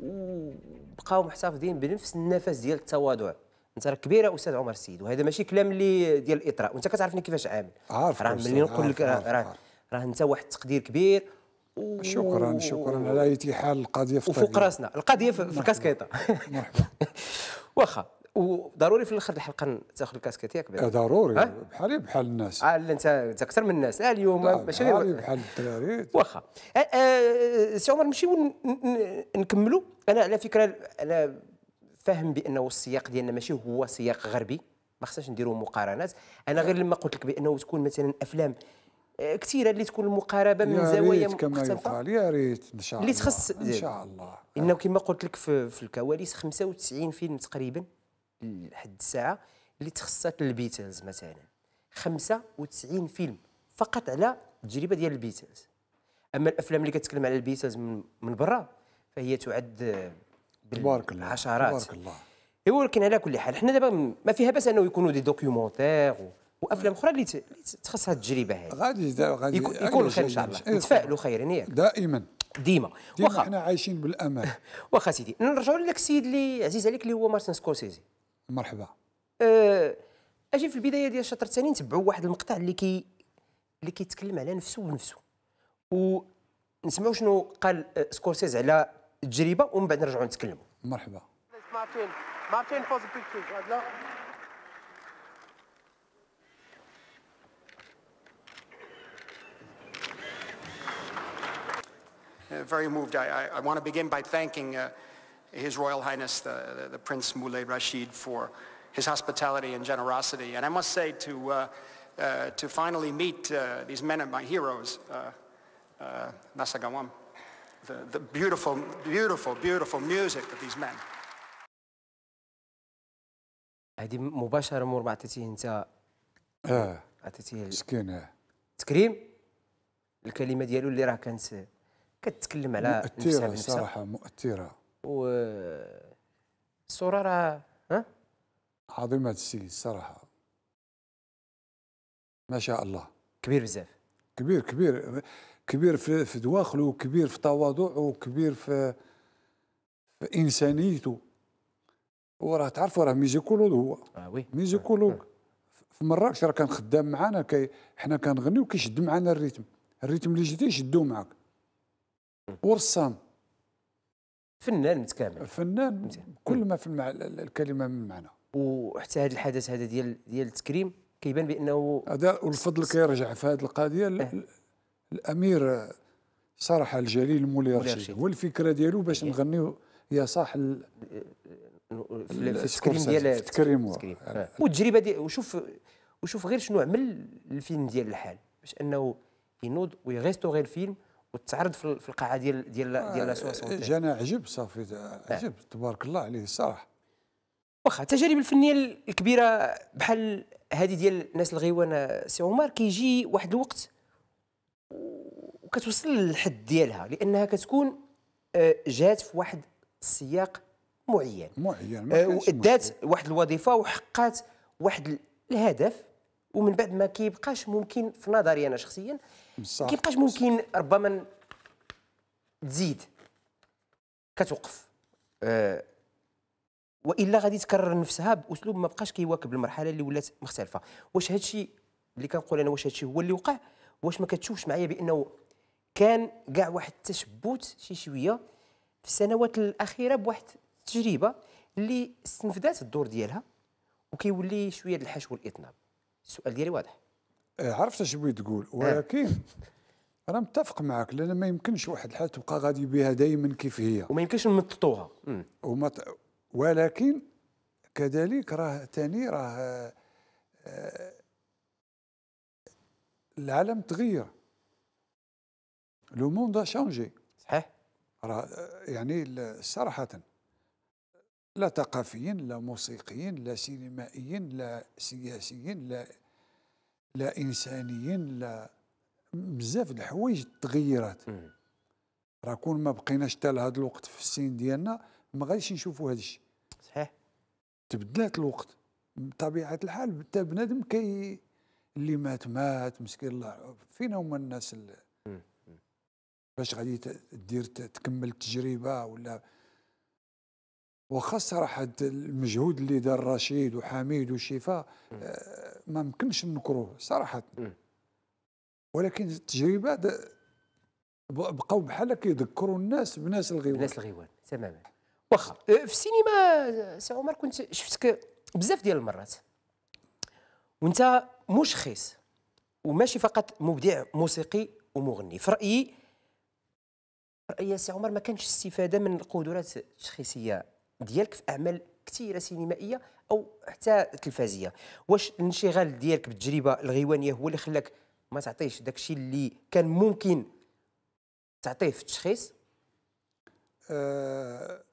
S1: وبقاو محتفظين بنفس النفس ديال التواضع انت راك كبيره استاذ عمر السيد وهذا ماشي كلام اللي ديال الاطراء وانت كتعرفني كيفاش عامل
S2: عارف راه ملي نقول لك راه
S1: راه انت واحد التقدير كبير و... شكرا شكرا على
S2: اي حال القضيه في وفوق راسنا
S1: القضيه في الكاسكيطه مرحبا واخا وضروري في الاخر الحلقه تاخذ الكاسكيت ياك إيه، ضروري بحالي بحال الناس آه، لا انت انت اكثر من الناس آه اليوم طيب، ماشي غير بحال الدراري واخا آه، آه، سي عمر نمشيو نكملوا انا على فكره على فاهم بانه السياق ديالنا ماشي هو سياق غربي ما خصناش نديروا مقارنات انا غير لما قلت لك بانه تكون مثلا افلام آه، كثيره اللي تكون المقاربه من زوايا مختلفه يقال يا ريت ان شاء الله اللي تخص ان شاء الله انه كما قلت لك في, في الكواليس 95 فيلم تقريبا لحد الساعه اللي تخصت البيتلز مثلا 95 فيلم فقط على التجربه ديال البيتلز اما الافلام اللي كتكلم على البيتلز من, من برا فهي تعد تبارك الله العشرات تبارك الله ايوا ولكن على كل حال حنا دابا ما فيها باس انه يكونوا دي دوكيومونتير وافلام اخرى اللي تخصها التجربه هذه غادي غادي يكون, خير ان شاء الله نتفائلوا إيه، خيرا ياك دائما ديما واخا حنا عايشين بالامان واخا سيدي نرجعوا لذاك السيد اللي عزيز عليك اللي هو مارتن سكورسيزي مرحبا أه اجي في البدايه ديال الشطر الثاني نتبعوا واحد المقطع اللي كي اللي كيتكلم على نفسه بنفسه ونسمعوا شنو قال آه، سكورسيز على التجربه ومن بعد نرجعوا نتكلموا مرحبا مارتين مارتين فوز very moved. I, I, I, want to begin by thanking uh, His Royal Highness the, the, the Prince Moulay Rashid for his hospitality and generosity. And I must say to, uh, uh, to finally meet uh, these men and
S2: my heroes, uh, Nasagawam. Uh, the, the beautiful, beautiful,
S1: beautiful music of these men. هذه مباشره مور ما عطيتيه انت اه عطيتيه مسكين تكريم آه. الكلمه ديالو اللي راه كانت كتكلم على مؤثره صراحه مؤثره و الصوره راه ها عظيمه
S2: السيد صراحه ما شاء الله كبير بزاف كبير كبير كبير في, في دواخله وكبير في تواضعه وكبير في, في انسانيته وراه تعرفوا راه ميزيكولوج هو آه وي ميزيكولوج آه. في مراكش راه كان خدام معانا كي حنا كنغنيو كيشد معانا الريتم الريتم اللي جيتي يشدو معاك ورسام فنان متكامل فنان كل ما في المع... الكلمه من معنى وحتى هذا الحدث هذا ديال ديال التكريم كيبان بانه هذا والفضل كيرجع في هذه القضيه آه. الامير صرح الجليل مولي رشيد والفكره ديالو باش إيه.
S1: نغنيو يا صاح ال... في التكريم ديال التكريم
S2: اه.
S1: والتجربه دي وشوف وشوف غير شنو عمل الفيلم ديال الحال باش انه ينوض ويغيستوغي الفيلم وتعرض في القاعه ديال ديال ديال آه، جانا عجب صافي اه. عجب تبارك الله عليه الصراحه واخا التجارب الفنيه الكبيره بحال هذه ديال ناس الغيوانه سي عمر كيجي واحد الوقت وكتوصل للحد ديالها لانها كتكون آه، جات في واحد السياق معين معين آه، وادات واحد الوظيفه وحقات واحد الهدف ومن بعد ما كيبقاش ممكن في نظري انا شخصيا كيبقاش ممكن ربما تزيد كتوقف آه، والا غادي تكرر نفسها باسلوب ما بقاش كيواكب المرحله اللي ولات مختلفه واش هادشي اللي كنقول انا واش هادشي هو اللي وقع واش ما كتشوفش معايا بانه كان كاع واحد التشبت شي شويه في السنوات الاخيره بواحد التجربه اللي استنفدات الدور ديالها وكيولي شويه الحشو والاطناب السؤال ديالي واضح إيه، عرفت اش بغيت تقول آه. ولكن
S2: انا متفق معك لان ما يمكنش واحد الحاجه تبقى غادي بها دائما كيف هي وما يمكنش نمططوها ومت... ولكن كذلك راه ثاني راه آه، العالم تغير لو موند شانجي صحيح يعني صراحة لا ثقافيين لا موسيقيين لا سينمائيين لا سياسيين لا لا انسانيين لا بزاف الحوايج تغيرات راه كون ما بقيناش حتى لهذا الوقت في السن ديالنا ما غاديش نشوفوا هذا الشيء صحيح تبدلات الوقت بطبيعه الحال حتى بنادم كي اللي مات مات مسكين الله فينا هما الناس اللي باش غادي تدير تكمل التجربه ولا وخا صراحه المجهود اللي دار رشيد وحميد وشفاء آه، ما يمكنش نكروه صراحه ولكن
S1: التجربه بقاو بحال كيذكروا الناس بناس الغيوان بناس الغيوان تماما واخا آه، في السينما آه، سي عمر كنت شفتك بزاف ديال المرات وانت مشخص وماشي فقط مبدع موسيقي ومغني في رايي يا سي عمر ما كانش استفاده من القدرات التشخيصيه ديالك في اعمال كثيره سينمائيه او حتى تلفازيه واش الانشغال ديالك بالتجربه الغيوانيه هو اللي خلاك ما تعطيش داك الشيء اللي كان ممكن تعطيه في التشخيص
S2: آه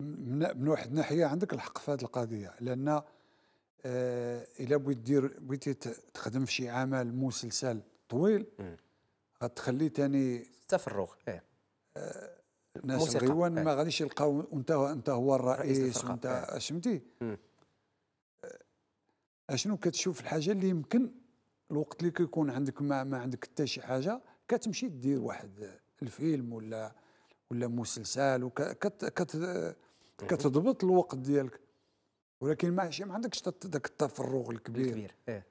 S2: من واحد الناحيه عندك الحق في هذه القضيه لان آه الا بغيت دير بغيتي تخدم في شي عمل مسلسل طويل غتخلي ثاني تفرغ إيه. ناس غيوان ما إيه. غاديش يلقاو انت انت هو الرئيس وانت إيه. فهمتي اشنو كتشوف الحاجه اللي يمكن الوقت اللي كيكون عندك ما, ما عندك حتى شي حاجه كتمشي دير واحد الفيلم ولا ولا مسلسل وكت كت كتضبط الوقت ديالك ولكن ماشي ما عندكش
S1: داك التفرغ الكبير الكبير إيه.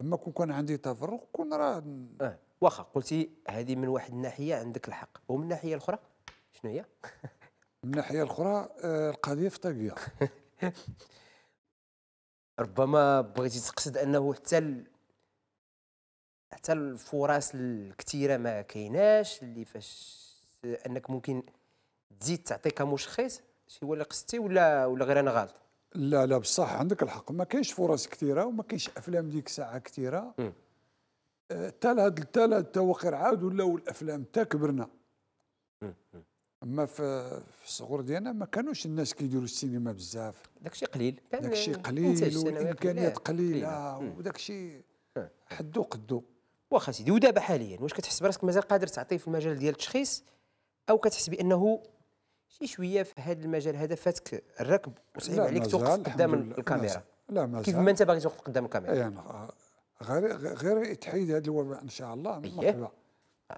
S1: اما كون كان عندي تفرغ كون راه اه واخا قلتي هذه من واحد الناحيه عندك الحق ومن الناحيه الاخرى شنو هي من الناحيه الاخرى آه، القضيه في طبيعه ربما بغيتي تقصد انه حتى حتى الفرص الكثيره ما كايناش اللي فاش انك ممكن تزيد تعطي مشخص شي ولا قصدتي ولا ولا غير انا غلط لا لا بصح عندك الحق
S2: ما كاينش فرص كثيره وما كاينش افلام ديك الساعه كثيره تال هاد التالا تا وقر عاد ولاو الافلام تا كبرنا اما في الصغور ديالنا ما كانوش الناس كيديروا السينما بزاف داكشي قليل داكشي قليل والامكانيات قليله
S1: وداكشي حدو قدو واخا سيدي ودابا حاليا واش كتحس براسك مازال قادر تعطي في المجال ديال التشخيص او كتحس بانه شي شويه في هذا المجال هذا فاتك الركب وصعيب عليك توقف قدام الكاميرا لا مازال كيف ما انت باغي توقف قدام الكاميرا يعني غير غير تحيد هذا الوباء ان شاء الله إيه. مرحبا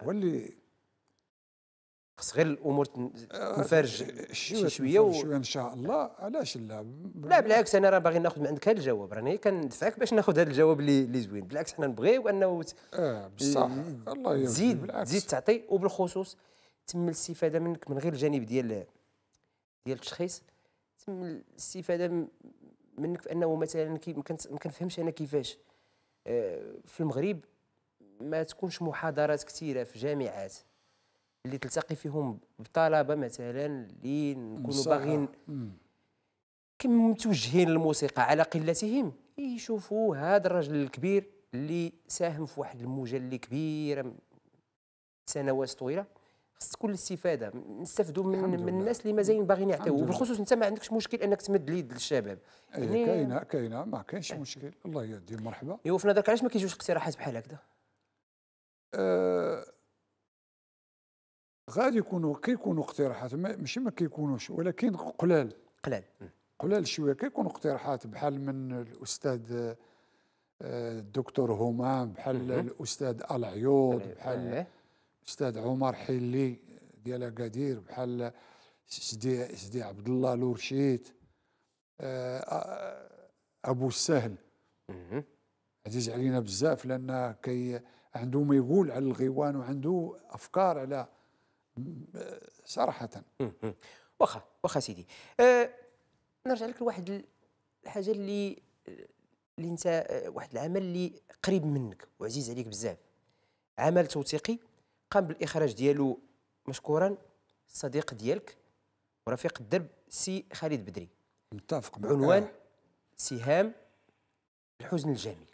S1: واللي خص غير الامور آه، تنفرج شي شويه شويه ان شاء الله علاش لا لا بالعكس انا راه باغي ناخذ من عندك هذا الجواب راني كندفعك باش ناخذ هذا الجواب اللي زوين بالعكس حنا نبغيو انه اه بصح الله يرضي تزيد تزيد تعطي وبالخصوص تم الاستفاده منك من غير الجانب ديال ديال التشخيص تم الاستفاده منك انه مثلا ما كنفهمش انا كيفاش آه، في المغرب ما تكونش محاضرات كثيره في جامعات اللي تلتقي فيهم بطلبه مثلا اللي نكونوا باغيين متوجهين للموسيقى على قلتهم يشوفوا هذا الرجل الكبير اللي ساهم في واحد الموجه اللي كبيره سنوات طويله خص تكون الاستفاده نستافدوا من, من الناس اللي مازالين باغيين يعطيو وبالخصوص انت ما عندكش مشكل انك تمد اليد للشباب إيه، يعني كاينه كاينه ما كاينش مشكل الله يهدي مرحبا ايوا في نظرك علاش ما كيجيوش اقتراحات بحال هكذا
S2: آه غادي يكونوا كيكونوا اقتراحات ماشي ما كيكونوش ولكن قلال قلال قلال شويه كيكونوا اقتراحات بحال من الاستاذ آه، الدكتور همام بحال الاستاذ العيوض بحال إيه. استاذ عمر حلي ديال اكادير بحال سدي سدي عبد الله لورشيت آه، آه، ابو السهل عزيز علينا بزاف لان كي عنده ما يقول على الغيوان وعنده افكار على آه، صراحه
S1: واخا واخا سيدي أه نرجع لك لواحد الحاجه اللي اللي انت واحد العمل اللي قريب منك وعزيز عليك بزاف عمل توثيقي قام بالاخراج ديالو مشكورا الصديق ديالك ورفيق الدرب سي خالد بدري متفق بعنوان عنوان آه. سهام الحزن الجميل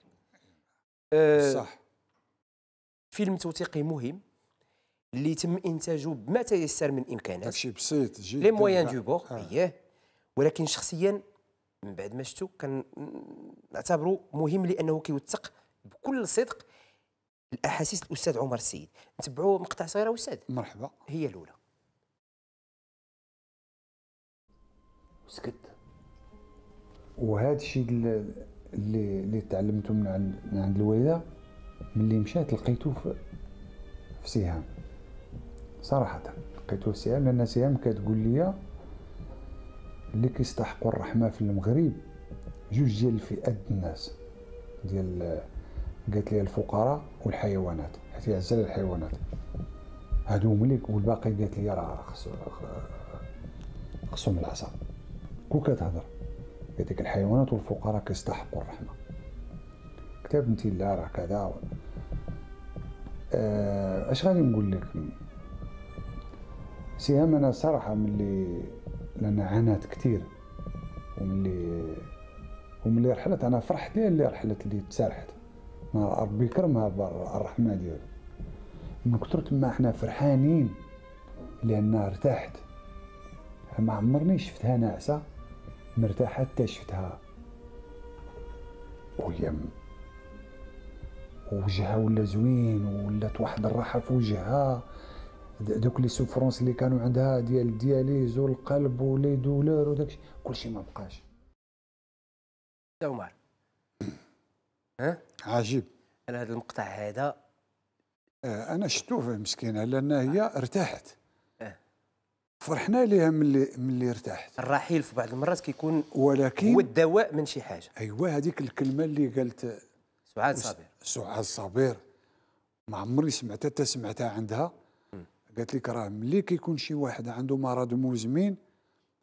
S1: أه صح فيلم توثيقي مهم اللي تم انتاجه بما تيسر من امكانات داكشي بسيط جدا لي مويان دو بور اييه ولكن شخصيا من بعد ما شفتو كنعتبرو مهم لانه كيوثق بكل صدق الاحاسيس الاستاذ عمر السيد نتبعوا مقطع صغير استاذ مرحبا هي الاولى سكت
S2: وهذا الشيء اللي اللي تعلمته من عند الوالده ملي مشات لقيته في في سهام صراحه لقيته في سهام لان سهام كتقول لي اللي كيستحقوا الرحمه في المغرب جوج ديال الفئات الناس ديال قالت لي الفقراء والحيوانات حيت هي الحيوانات هادو مليك والباقي قالت لي راه خصو خصو من العصا كون كتهضر قالت لك الحيوانات والفقراء كيستحقوا الرحمه كتاب بنتي لا راه كذا آه اش غادي نقول لك سهام انا صراحه ملي لان عانات كثير وملي وملي رحلت انا فرحت ليه اللي رحلت اللي تسرحت ربي كرمها بالرحمه ديالو من كثر ما احنا فرحانين لانها ارتاحت ما عمرني شفتها ناعسه مرتاحه حتى شفتها ويم وجهها ولا زوين ولات واحد الراحه في وجهها دوك لي سوفرونس اللي كانوا عندها ديال الدياليز والقلب ولي دولور وداكشي كلشي ما بقاش
S1: عمر ها عجيب على هذا المقطع هذا
S2: آه انا شفتوه مسكينه لان هي آه. ارتاحت آه. فرحنا ليها ملي ملي ارتاحت الرحيل في بعض المرات كيكون ولكن هو الدواء من شي حاجه ايوا هذيك الكلمه اللي قالت سعاد صابر سعاد صابر ما عمري سمعتها حتى سمعتها عندها قالت لك راه ملي كيكون شي واحد عنده مرض مزمن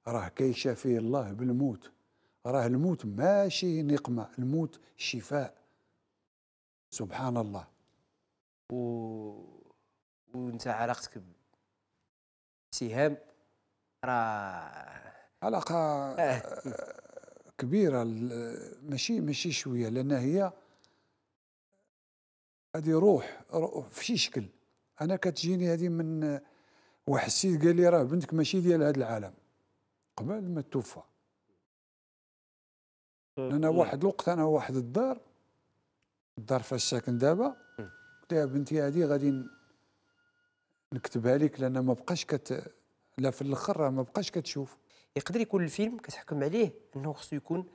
S2: راه كيشافيه الله بالموت راه الموت ماشي نقمه الموت شفاء سبحان الله و...
S1: وانت علاقتك بسهام راه علاقه كبيره
S2: ماشي ماشي شويه لان هي هذه روح, روح في شي شكل انا كتجيني هذه من واحد السيد قال لي راه بنتك ماشي ديال هذا العالم قبل ما توفى انا واحد الوقت انا واحد الدار الدار فاش ساكن دابا قلت لها بنتي هادي غادي نكتبها لك لان ما بقاش كت لا في الاخر ما
S1: بقاش كتشوف يقدر يكون الفيلم كتحكم عليه انه خصو يكون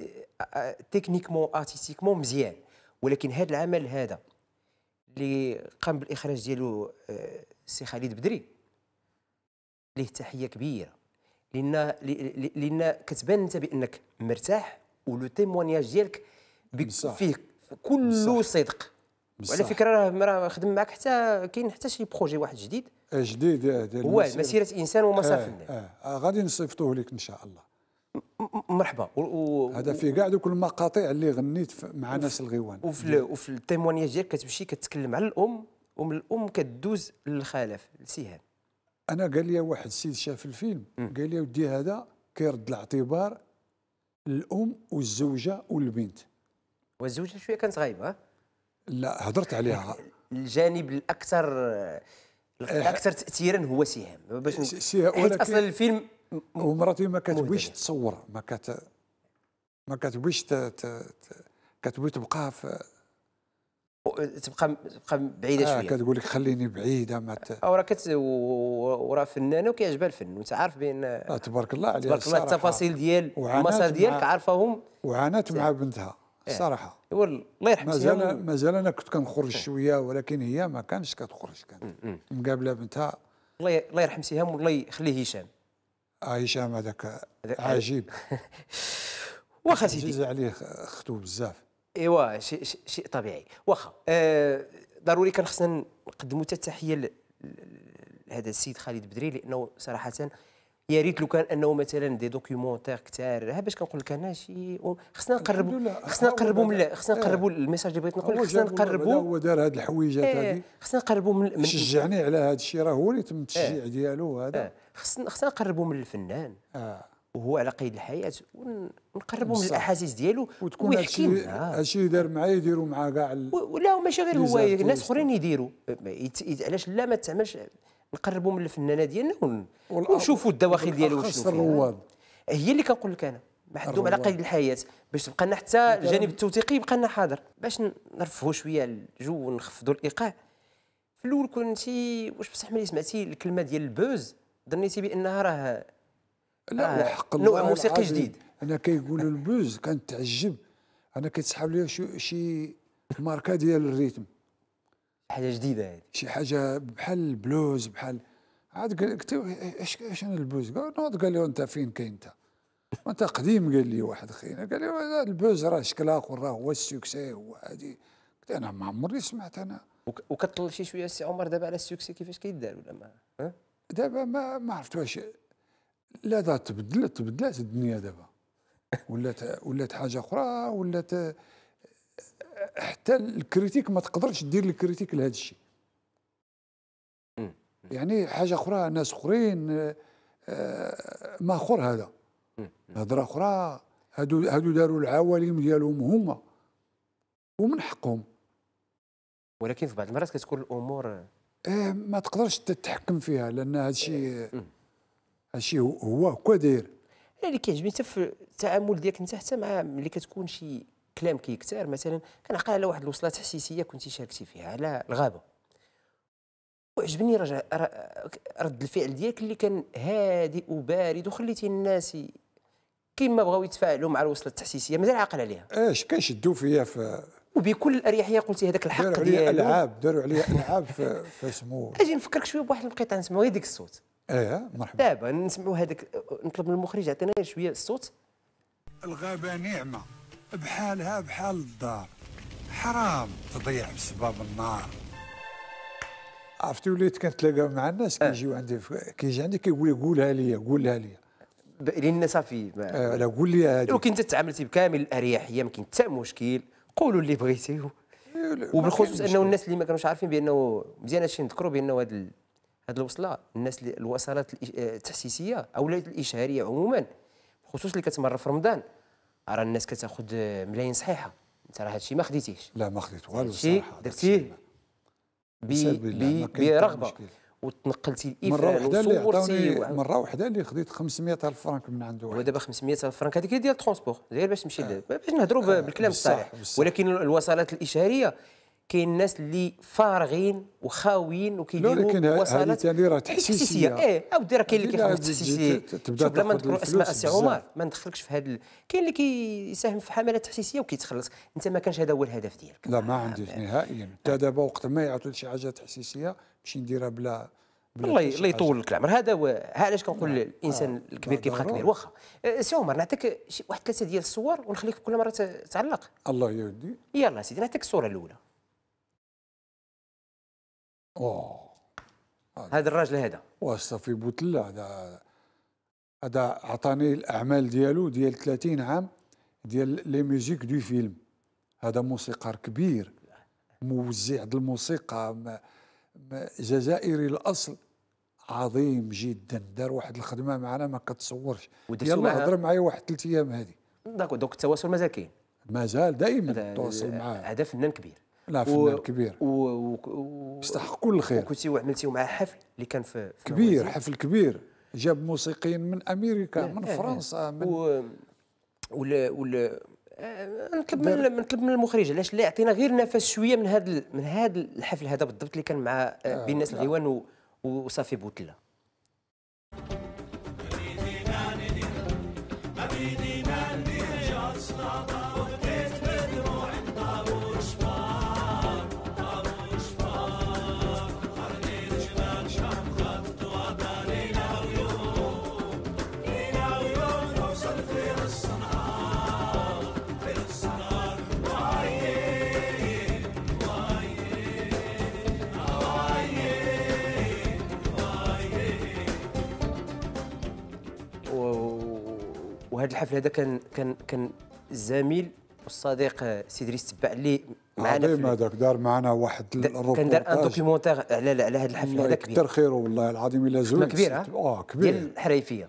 S1: آه، آه، تكنيكمون ارتستيكمون مزيان ولكن هذا العمل هذا اللي قام بالاخراج ديالو آه، السي خالد بدري ليه تحيه كبيره لان لان كتبان انت بانك مرتاح ولو تيموانياج ديالك فيه كله صدق وعلى فكره راه خدم معك حتى كاين حتى شي بروجي واحد جديد
S2: آه، جديد آه، هو مسيره انسان ومسار في آه،, آه.
S1: آه. غادي نصيفطوه لك ان شاء الله مرحبا و... هذا فيه كاع دوك المقاطع اللي غنيت مع ناس الغيوان وفي وفي التيمونياج ديالك كتمشي كتكلم على الام ومن الام كدوز للخلف لسيهان انا قال لي واحد السيد شاف
S2: الفيلم قال لي ودي هذا كيرد الاعتبار الام والزوجه والبنت
S1: والزوجه شويه كانت غايبه لا
S2: هضرت عليها
S1: الجانب الاكثر الاكثر تاثيرا هو سهام باش اصلا الفيلم
S2: ومراتي ما كتبغيش تصور ما كت ما كتبغيش ت... ت... كتبغي تبقى في
S1: تبقى تبقى بعيده آه شويه
S2: كتقول لك خليني بعيده ما ت...
S1: او راه كت وراه فنانه وكيعجبها الفن وانت عارف بان آه
S2: تبارك الله عليها تبارك الله
S1: التفاصيل ديال المسار ديالك عارفهم
S2: وعانات مع بنتها
S1: الصراحه إيه. هو الله
S2: يرحم مازال مازال انا كنت كنخرج شويه ولكن هي ما كانش كتخرج كانت مقابله بنتها الله الله يرحم سهام والله يخليه هشام اه هشام هذاك عجيب واخا سيدي عزيز عليه اختو بزاف
S1: ايوا شيء شيء طبيعي واخا آه ضروري كان خصنا نقدموا حتى التحيه لهذا السيد خالد بدري لانه صراحه يا ريت لو كان انه مثلا دي دوكيومونتير كثار ها باش كنقول لك انا شي خصنا نقربوا خصنا نقربوا من خصنا نقربوا إيه. الميساج اللي بغيت نقول خصنا نقربوا هو
S2: دار هاد الحويجات
S1: هذه إيه. خصنا نقربوا من, من شجعني على هذا الشيء راه هو اللي تم التشجيع إيه. ديالو هذا خصنا خصنا نقربوا من الفنان آه. وهو على قيد الحياه ونقربوا من الاحاسيس ديالو وتكون هادشي هادشي دار معايا يديروا مع كاع لا ماشي غير هو ناس اخرين يديروا علاش لا ما تعملش نقربوا من الفنانه ديالنا ونشوفوا الدواخل ديالو شنو هي اللي كنقول لك انا محدوم على قيد الحياه باش تبقى لنا حتى الجانب التوثيقي يبقى لنا حاضر باش نرفهوا شويه الجو ونخفضوا الايقاع في الاول كنتي واش بصح ملي سمعتي الكلمه ديال البوز ظنيتي بانها راه لا حق نوع موسيقي جديد
S2: انا كيقولوا البوز كنتعجب انا كيتسحب لي شي ماركه ديال الريتم حاجه جديده هذه شي حاجه بحال البلوز بحال عاد قلت اش اش انا البلوز قال نوض قال لي انت فين كاين انت انت قديم قال لي واحد خينا قال لي البلوز راه شكل اخر راه هو السكسي هو هذه قلت انا ما عمري سمعت انا وكطل
S1: شي شويه السي عمر دابا على السكسي كيفاش كيدار ولا
S2: ما دابا ما ما عرفت واش لا دا تبدلت تبدلات الدنيا دابا ولات ولات حاجه اخرى ولات حتى الكريتيك ما تقدرش دير الكريتيك لهذا الشيء يعني حاجه اخرى ناس اخرين آه، آه، ما اخر هذا هضره اخرى هادو هادو داروا العوالم
S1: ديالهم هما ومن حقهم ولكن في بعض المرات كتكون الامور آه،
S2: إيه ما تقدرش تتحكم فيها لان هذا الشيء هادشي هو هو داير
S1: اللي كيعجبني حتى في التعامل ديالك انت حتى مع ملي كتكون شي كلام كيكثر مثلا كنعقل على واحد الوصله تحسيسيه كنت شاركتي فيها على الغابه وعجبني رجع رد الفعل ديالك اللي كان هادئ وبارد وخليتي الناس كما بغاو يتفاعلوا مع الوصله التحسيسيه مازال عاقل عليها اش كنشدوا فيا ف وبكل اريحيه قلتي هذاك الحق ديالي داروا عليا العاب داروا عليا العاب فاسمو اجي نفكرك شويه بواحد القطعه نسمعوا غير ديك الصوت ايه مرحبا دابا نسمعوا هذاك نطلب من المخرج يعطينا شويه الصوت الغابه نعمه
S2: بحالها بحال الدار حرام تضيع بسبب النار عرفتي وليت كنتلاقاو مع الناس آه. كيجيو عندي كيجي عندي كيقول لي قولها لي
S1: قولها لي لان صافي آه، لا قول لي هذه ولكن تعاملتي بكامل الاريحيه ما كاين حتى مشكل قولوا اللي بغيتي إيه، وبالخصوص انه الناس اللي ما كانوش عارفين بانه مزيان هادشي نذكروا بانه هاد هاد الوصله الناس الوصلات آه، التحسيسيه او الاشهاريه عموما بخصوص اللي كتمر في رمضان راه الناس كتاخذ ملايين صحيحه انت راه هادشي ما خديتيهش لا ما خديت والو صراحه درتيه برغبه وتنقلتي الافران وصورتي مره وحده اللي خديت 500 الف فرانك من عنده واحد ودابا 500 الف فرانك هذيك ديال الترونسبور غير باش تمشي آه. باش نهضروا آه بالكلام الصحيح ولكن الوصلات الاشهاريه كاين الناس اللي فارغين وخاويين وكيديروا وصلات يعني راه تحسيسيه ايه او راه كاين اللي كيخدم تحسيسيه شوف لما نذكروا اسماء سي عمر ما ندخلكش في هذا كاين اللي كيساهم في حملات تحسيسيه وكيتخلص انت ما كانش هذا هو الهدف ديالك
S2: لا ما عنديش آه، نهائيا آه. حتى دابا وقت ما يعطي شي حاجه
S1: تحسيسيه باش نديرها بلا
S2: الله الله يطول
S1: لك العمر هذا هو علاش كنقول نعم. الانسان آه. الكبير كيبقى كبير واخا سي عمر نعطيك واحد ثلاثه ديال الصور ونخليك كل مره تعلق الله يهدي يلا سيدي نعطيك الصوره الاولى
S2: اوه هذا الراجل هذا واستغفر بوتلا هذا هذا عطاني الاعمال ديالو ديال 30 عام ديال لي ميوزيك دو فيلم هذا موسيقار كبير موزع الموسيقى جزائري الاصل عظيم جدا دار واحد الخدمه معنا ما كتصورش يلا هضر معايا واحد ثلاث ايام هذه دونك التواصل مازال كاين
S1: مازال دائما التواصل معاه هذا فنان كبير
S2: لا فنان و... كبير و...
S1: و... و... كل خير وكنتي وعملتي معاه حفل اللي كان في, كبير
S2: حفل كبير جاب موسيقيين
S1: من امريكا آه من آه فرنسا من و... ولا ولا اه، نطلب من نطلب من المخرج علاش لا يعطينا غير نفس شويه من هذا من هذا الحفل هذا بالضبط اللي كان مع اه، اه، بين الناس العيوان وصافي بوتله وهذا الحفل هذا كان كان كان الزميل والصديق سي ادريس تبع اللي معنا عظيم هذاك دار معنا واحد دا كان دار ان دوكيومونتير على على هذا الحفل هذا كبير كثر
S2: خيره والله العظيم الا زوج كبير اه كبير ديال
S1: الحريفيه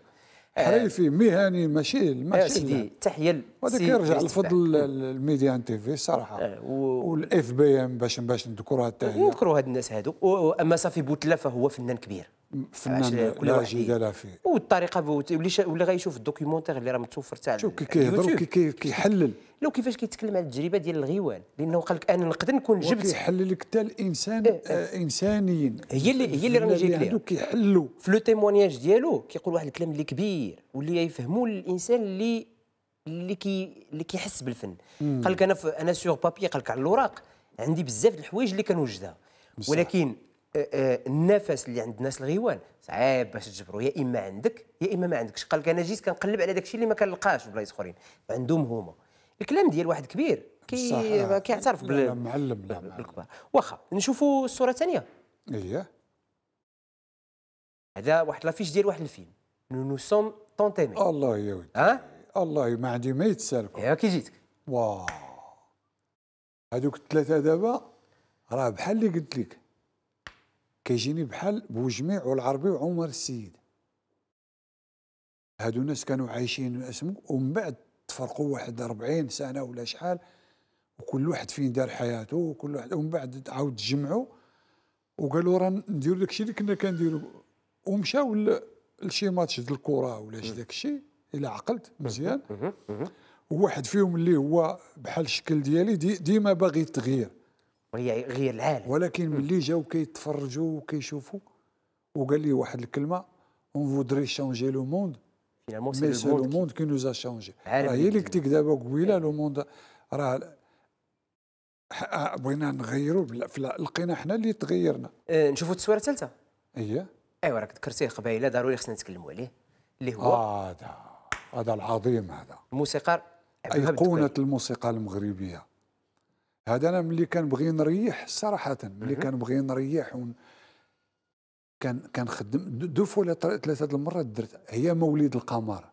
S1: حريفي
S2: مهني ماشي ماشي آه، سيدي تحيه وهذاك يرجع لفضل الميديا ان تيفي الصراحه آه والاف بي ام باش باش نذكروها حتى نذكروا هاد الناس
S1: هادو اما صافي بوتله فهو فنان كبير فنان كل لا جدال فيه والطريقه ولا غيشوف الدوكيومونتير اللي راه متوفر تاع شوف كي كيهضر كي كيحلل لو كيفاش كيتكلم على التجربه ديال الغيوان لانه قال لك انا نقدر نكون جبت وكيحلل لك حتى الانسان إيه، آه إيه. انسانيا هي اللي هي اللي راني جايك ليها كيحلوا في لو تيمونياج ديالو كيقول واحد الكلام اللي كبير واللي يفهموا الانسان اللي اللي كي اللي كيحس بالفن قال لك انا انا سور بابي قال لك على الاوراق عندي بزاف د الحوايج اللي كنوجدها ولكن آه، آه، النفس اللي عند الناس الغيوان صعيب باش تجبرو يا اما عندك يا اما ما عندكش قال لك انا جيت كنقلب على داكشي اللي ما كنلقاش في بلايص اخرين عندهم هما الكلام ديال واحد كبير كي كيعترف بال معلم بالكبار واخا نشوفوا الصوره الثانيه اييه هذا واحد لافيش ديال واحد الفيلم نو نو
S2: سوم طونتيمي الله يا ودي ها الله ما عندي ما يتسالك ايوا كي جيتك واو هذوك الثلاثه دابا راه بحال اللي قلت لك كيجيني بحال بوجميع والعربي وعمر السيد هادو الناس كانوا عايشين اسمه ومن بعد تفرقوا واحد 40 سنه ولا شحال وكل واحد فين دار حياته وكل واحد ومن بعد عاود تجمعوا وقالوا راه نديروا داكشي اللي كنا كنديروا ومشاو لشي ماتش ديال الكره ولا شي داكشي الا عقلت مزيان وواحد فيهم اللي هو بحال الشكل ديالي دي ديما باغي التغيير غير العالم ولكن ملي جاو كيتفرجوا وكيشوفوا وقال لي واحد الكلمه اون فودري شونجي لو موند
S1: Finalement, c'est le, monde, le
S2: monde qui... qui... nous a changé. Ah, le monde بغينا نغيروا لقينا حنا اللي تغيرنا
S1: نشوفوا التصويره الثالثه اييه ايوا راك ذكرتيه قبيله ضروري خصنا نتكلموا عليه اللي هو هذا آه هذا العظيم هذا الموسيقار
S2: ايقونه الموسيقى المغربيه هذا انا ملي كنبغي نريح صراحه ملي كنبغي نريح ون... كان خدم دو فوا ثلاثه المرات درت هي مولد القمر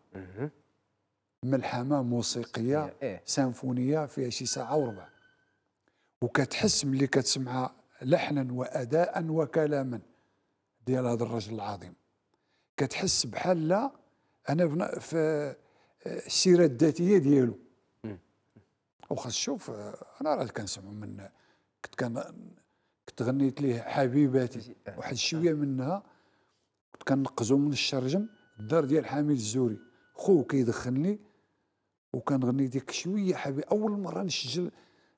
S2: ملحمه موسيقيه إيه. سيمفونيه فيها شي ساعه وربع وكتحس ملي كتسمع لحنا واداء وكلاما ديال هذا الرجل العظيم كتحس بحال لا انا في السيره الذاتيه ديالو وخا شوف انا راه كنسمع من كنت كان كنت غنيت ليه حبيباتي آه. واحد الشويه آه. منها كنت كنقزو من الشرجم الدار ديال حميد الزوري خو كيدخلني وكنغني ديك شويه حبي اول مره نسجل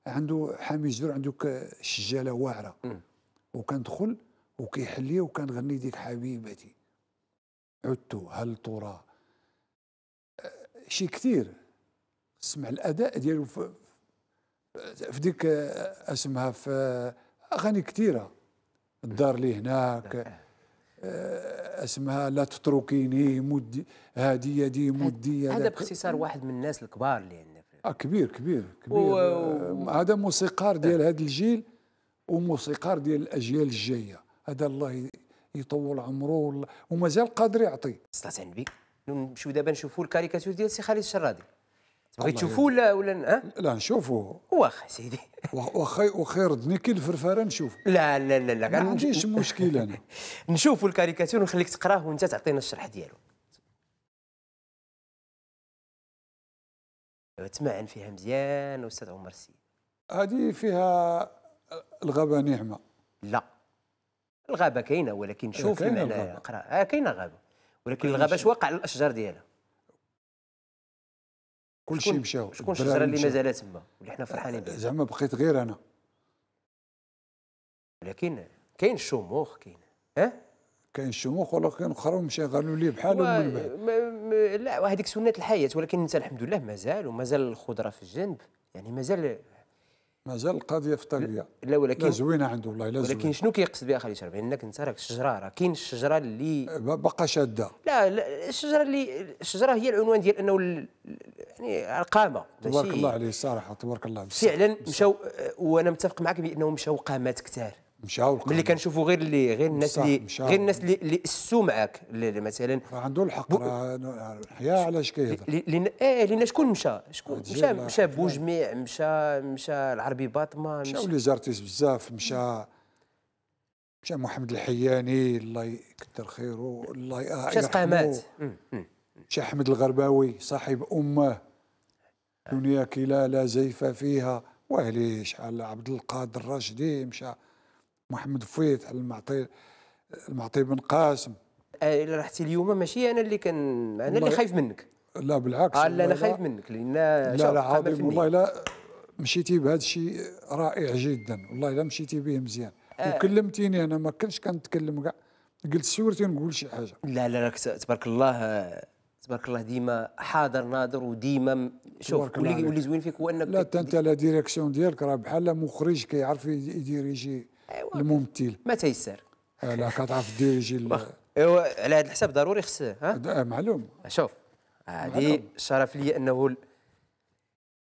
S2: عنده حامد الزوري عنده شجاله واعره وكندخل وكيحل ليا وكنغني ديك حبيبتي عدت هل ترى آه، شي كثير سمع الاداء ديالو في, في ديك اسمها في اغاني كثيره الدار لي هناك آه، اسمها لا تتركيني مدي هادي يدي مدي هذا باختصار واحد من الناس الكبار اللي عندنا آه كبير كبير كبير و... آه، هذا موسيقار ديال هذا الجيل وموسيقار ديال الاجيال
S1: الجايه هذا الله يطول عمره ومازال قادر يعطي صلاه على النبي نمشيو دابا نشوفوا الكاريكاتور ديال سي خالد الشرادي تبغي تشوفوه ولا ولا لا نشوفوه واخا سيدي
S2: واخا واخا
S1: يردني كي الفرفاره نشوفه لا لا لا لا ما عنديش مشكل انا نشوفوا الكاريكاتور ونخليك تقراه وانت تعطينا الشرح ديالو تمعن فيها مزيان استاذ عمر السيد هذه فيها الغابه نعمه لا الغابه كاينه ولكن شوف المعنى اقرا آه، كاينه غابه ولكن الغابه واقع الاشجار ديالها
S2: كل شيء مشاو شكون الشجره اللي مازال تما واللي حنا فرحانين بها زعما بقيت غير انا ولكن كاين
S1: الشموخ كاين ها كاين الشموخ كاين اخرون مشى قالوا لي بحالهم من بعد لا وهذيك سنه الحياه ولكن انت الحمد لله مازال ومازال الخضره في الجنب يعني مازال مازال القضيه في طريقها لا ولكن لا زوينه عنده والله لا ولكن شنو كيقصد بها خالد شربي انك انت راك الشجره راه كاين الشجره اللي باقا شاده لا, لا الشجره اللي الشجره هي العنوان ديال انه ال... يعني القامه تبارك الله عليه الصراحه تبارك الله فعلا مشاو وانا متفق معك بانهم مشاو قامات كثار مشاو ملي كنشوفوا غير اللي غير الناس اللي غير الناس اللي, اللي اسوا معاك مثلا راه عنده الحق راه علاش كيهضر ايه لان شكون مشى شكون مشى مشى بوجميع مشى مشى العربي باطمه مشاو لي زارتيست بزاف مشى
S2: مشى محمد الحياني الله يكثر خيره الله يرحمه مشى قامات مشى احمد الغرباوي صاحب امه دنيا كلا لا زيف فيها واهلي شحال عبد القادر الراشدي مشى محمد فويت على المعطي المعطي بن قاسم آه، الا رحتي اليوم ماشي انا اللي كان
S1: انا اللي خايف منك
S2: لا بالعكس آه لا انا خايف
S1: منك لان لا لا عظيم والله لا
S2: مشيتي بهذا الشيء رائع جدا والله لا مشيتي به مزيان آه. وكلمتيني انا ما كنتش كنتكلم كاع قلت سورتي نقول شي حاجه
S1: لا لا لا تبارك الله تبارك الله ديما حاضر ناظر وديما شوف واللي
S2: زوين فيك هو انك لا انت لا ديريكسيون ديالك راه بحال مخرج كيعرف يديريجي ايوا الممثل ما تيسر لا كتعرف ديريجي
S1: ايوا على هذا الحساب ضروري خصه ها آه، معلوم شوف هذه شرف لي انه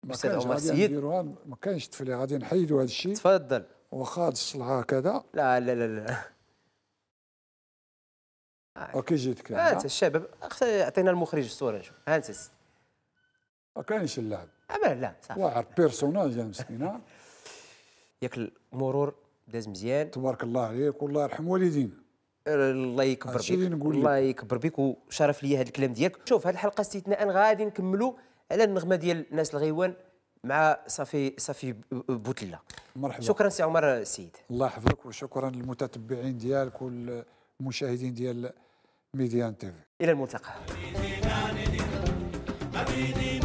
S1: الاستاذ عمر السيد
S2: ما كانش تفلي غادي نحيدوا هذا الشيء تفضل واخا هاد الصلعه هكذا لا لا لا لا
S1: اوكي جيتك ها انت الشباب عطينا المخرج الصوره نشوف ها انت ما كانش اللاعب لا صافي واعر بيرسوناج يا مسكينه ياك المرور داز مزيان تبارك الله عليك والله يرحم والدينا الله يكبر بك الله يكبر بك وشرف لي هذا الكلام ديالك شوف هذه الحلقه استثناء غادي نكملوا على النغمه ديال ناس الغيوان مع صافي صافي بوتله مرحبا شكرا سي عمر السيد الله يحفظك وشكرا للمتتبعين
S2: ديالك والمشاهدين ديال ميديان تيفي الى الملتقى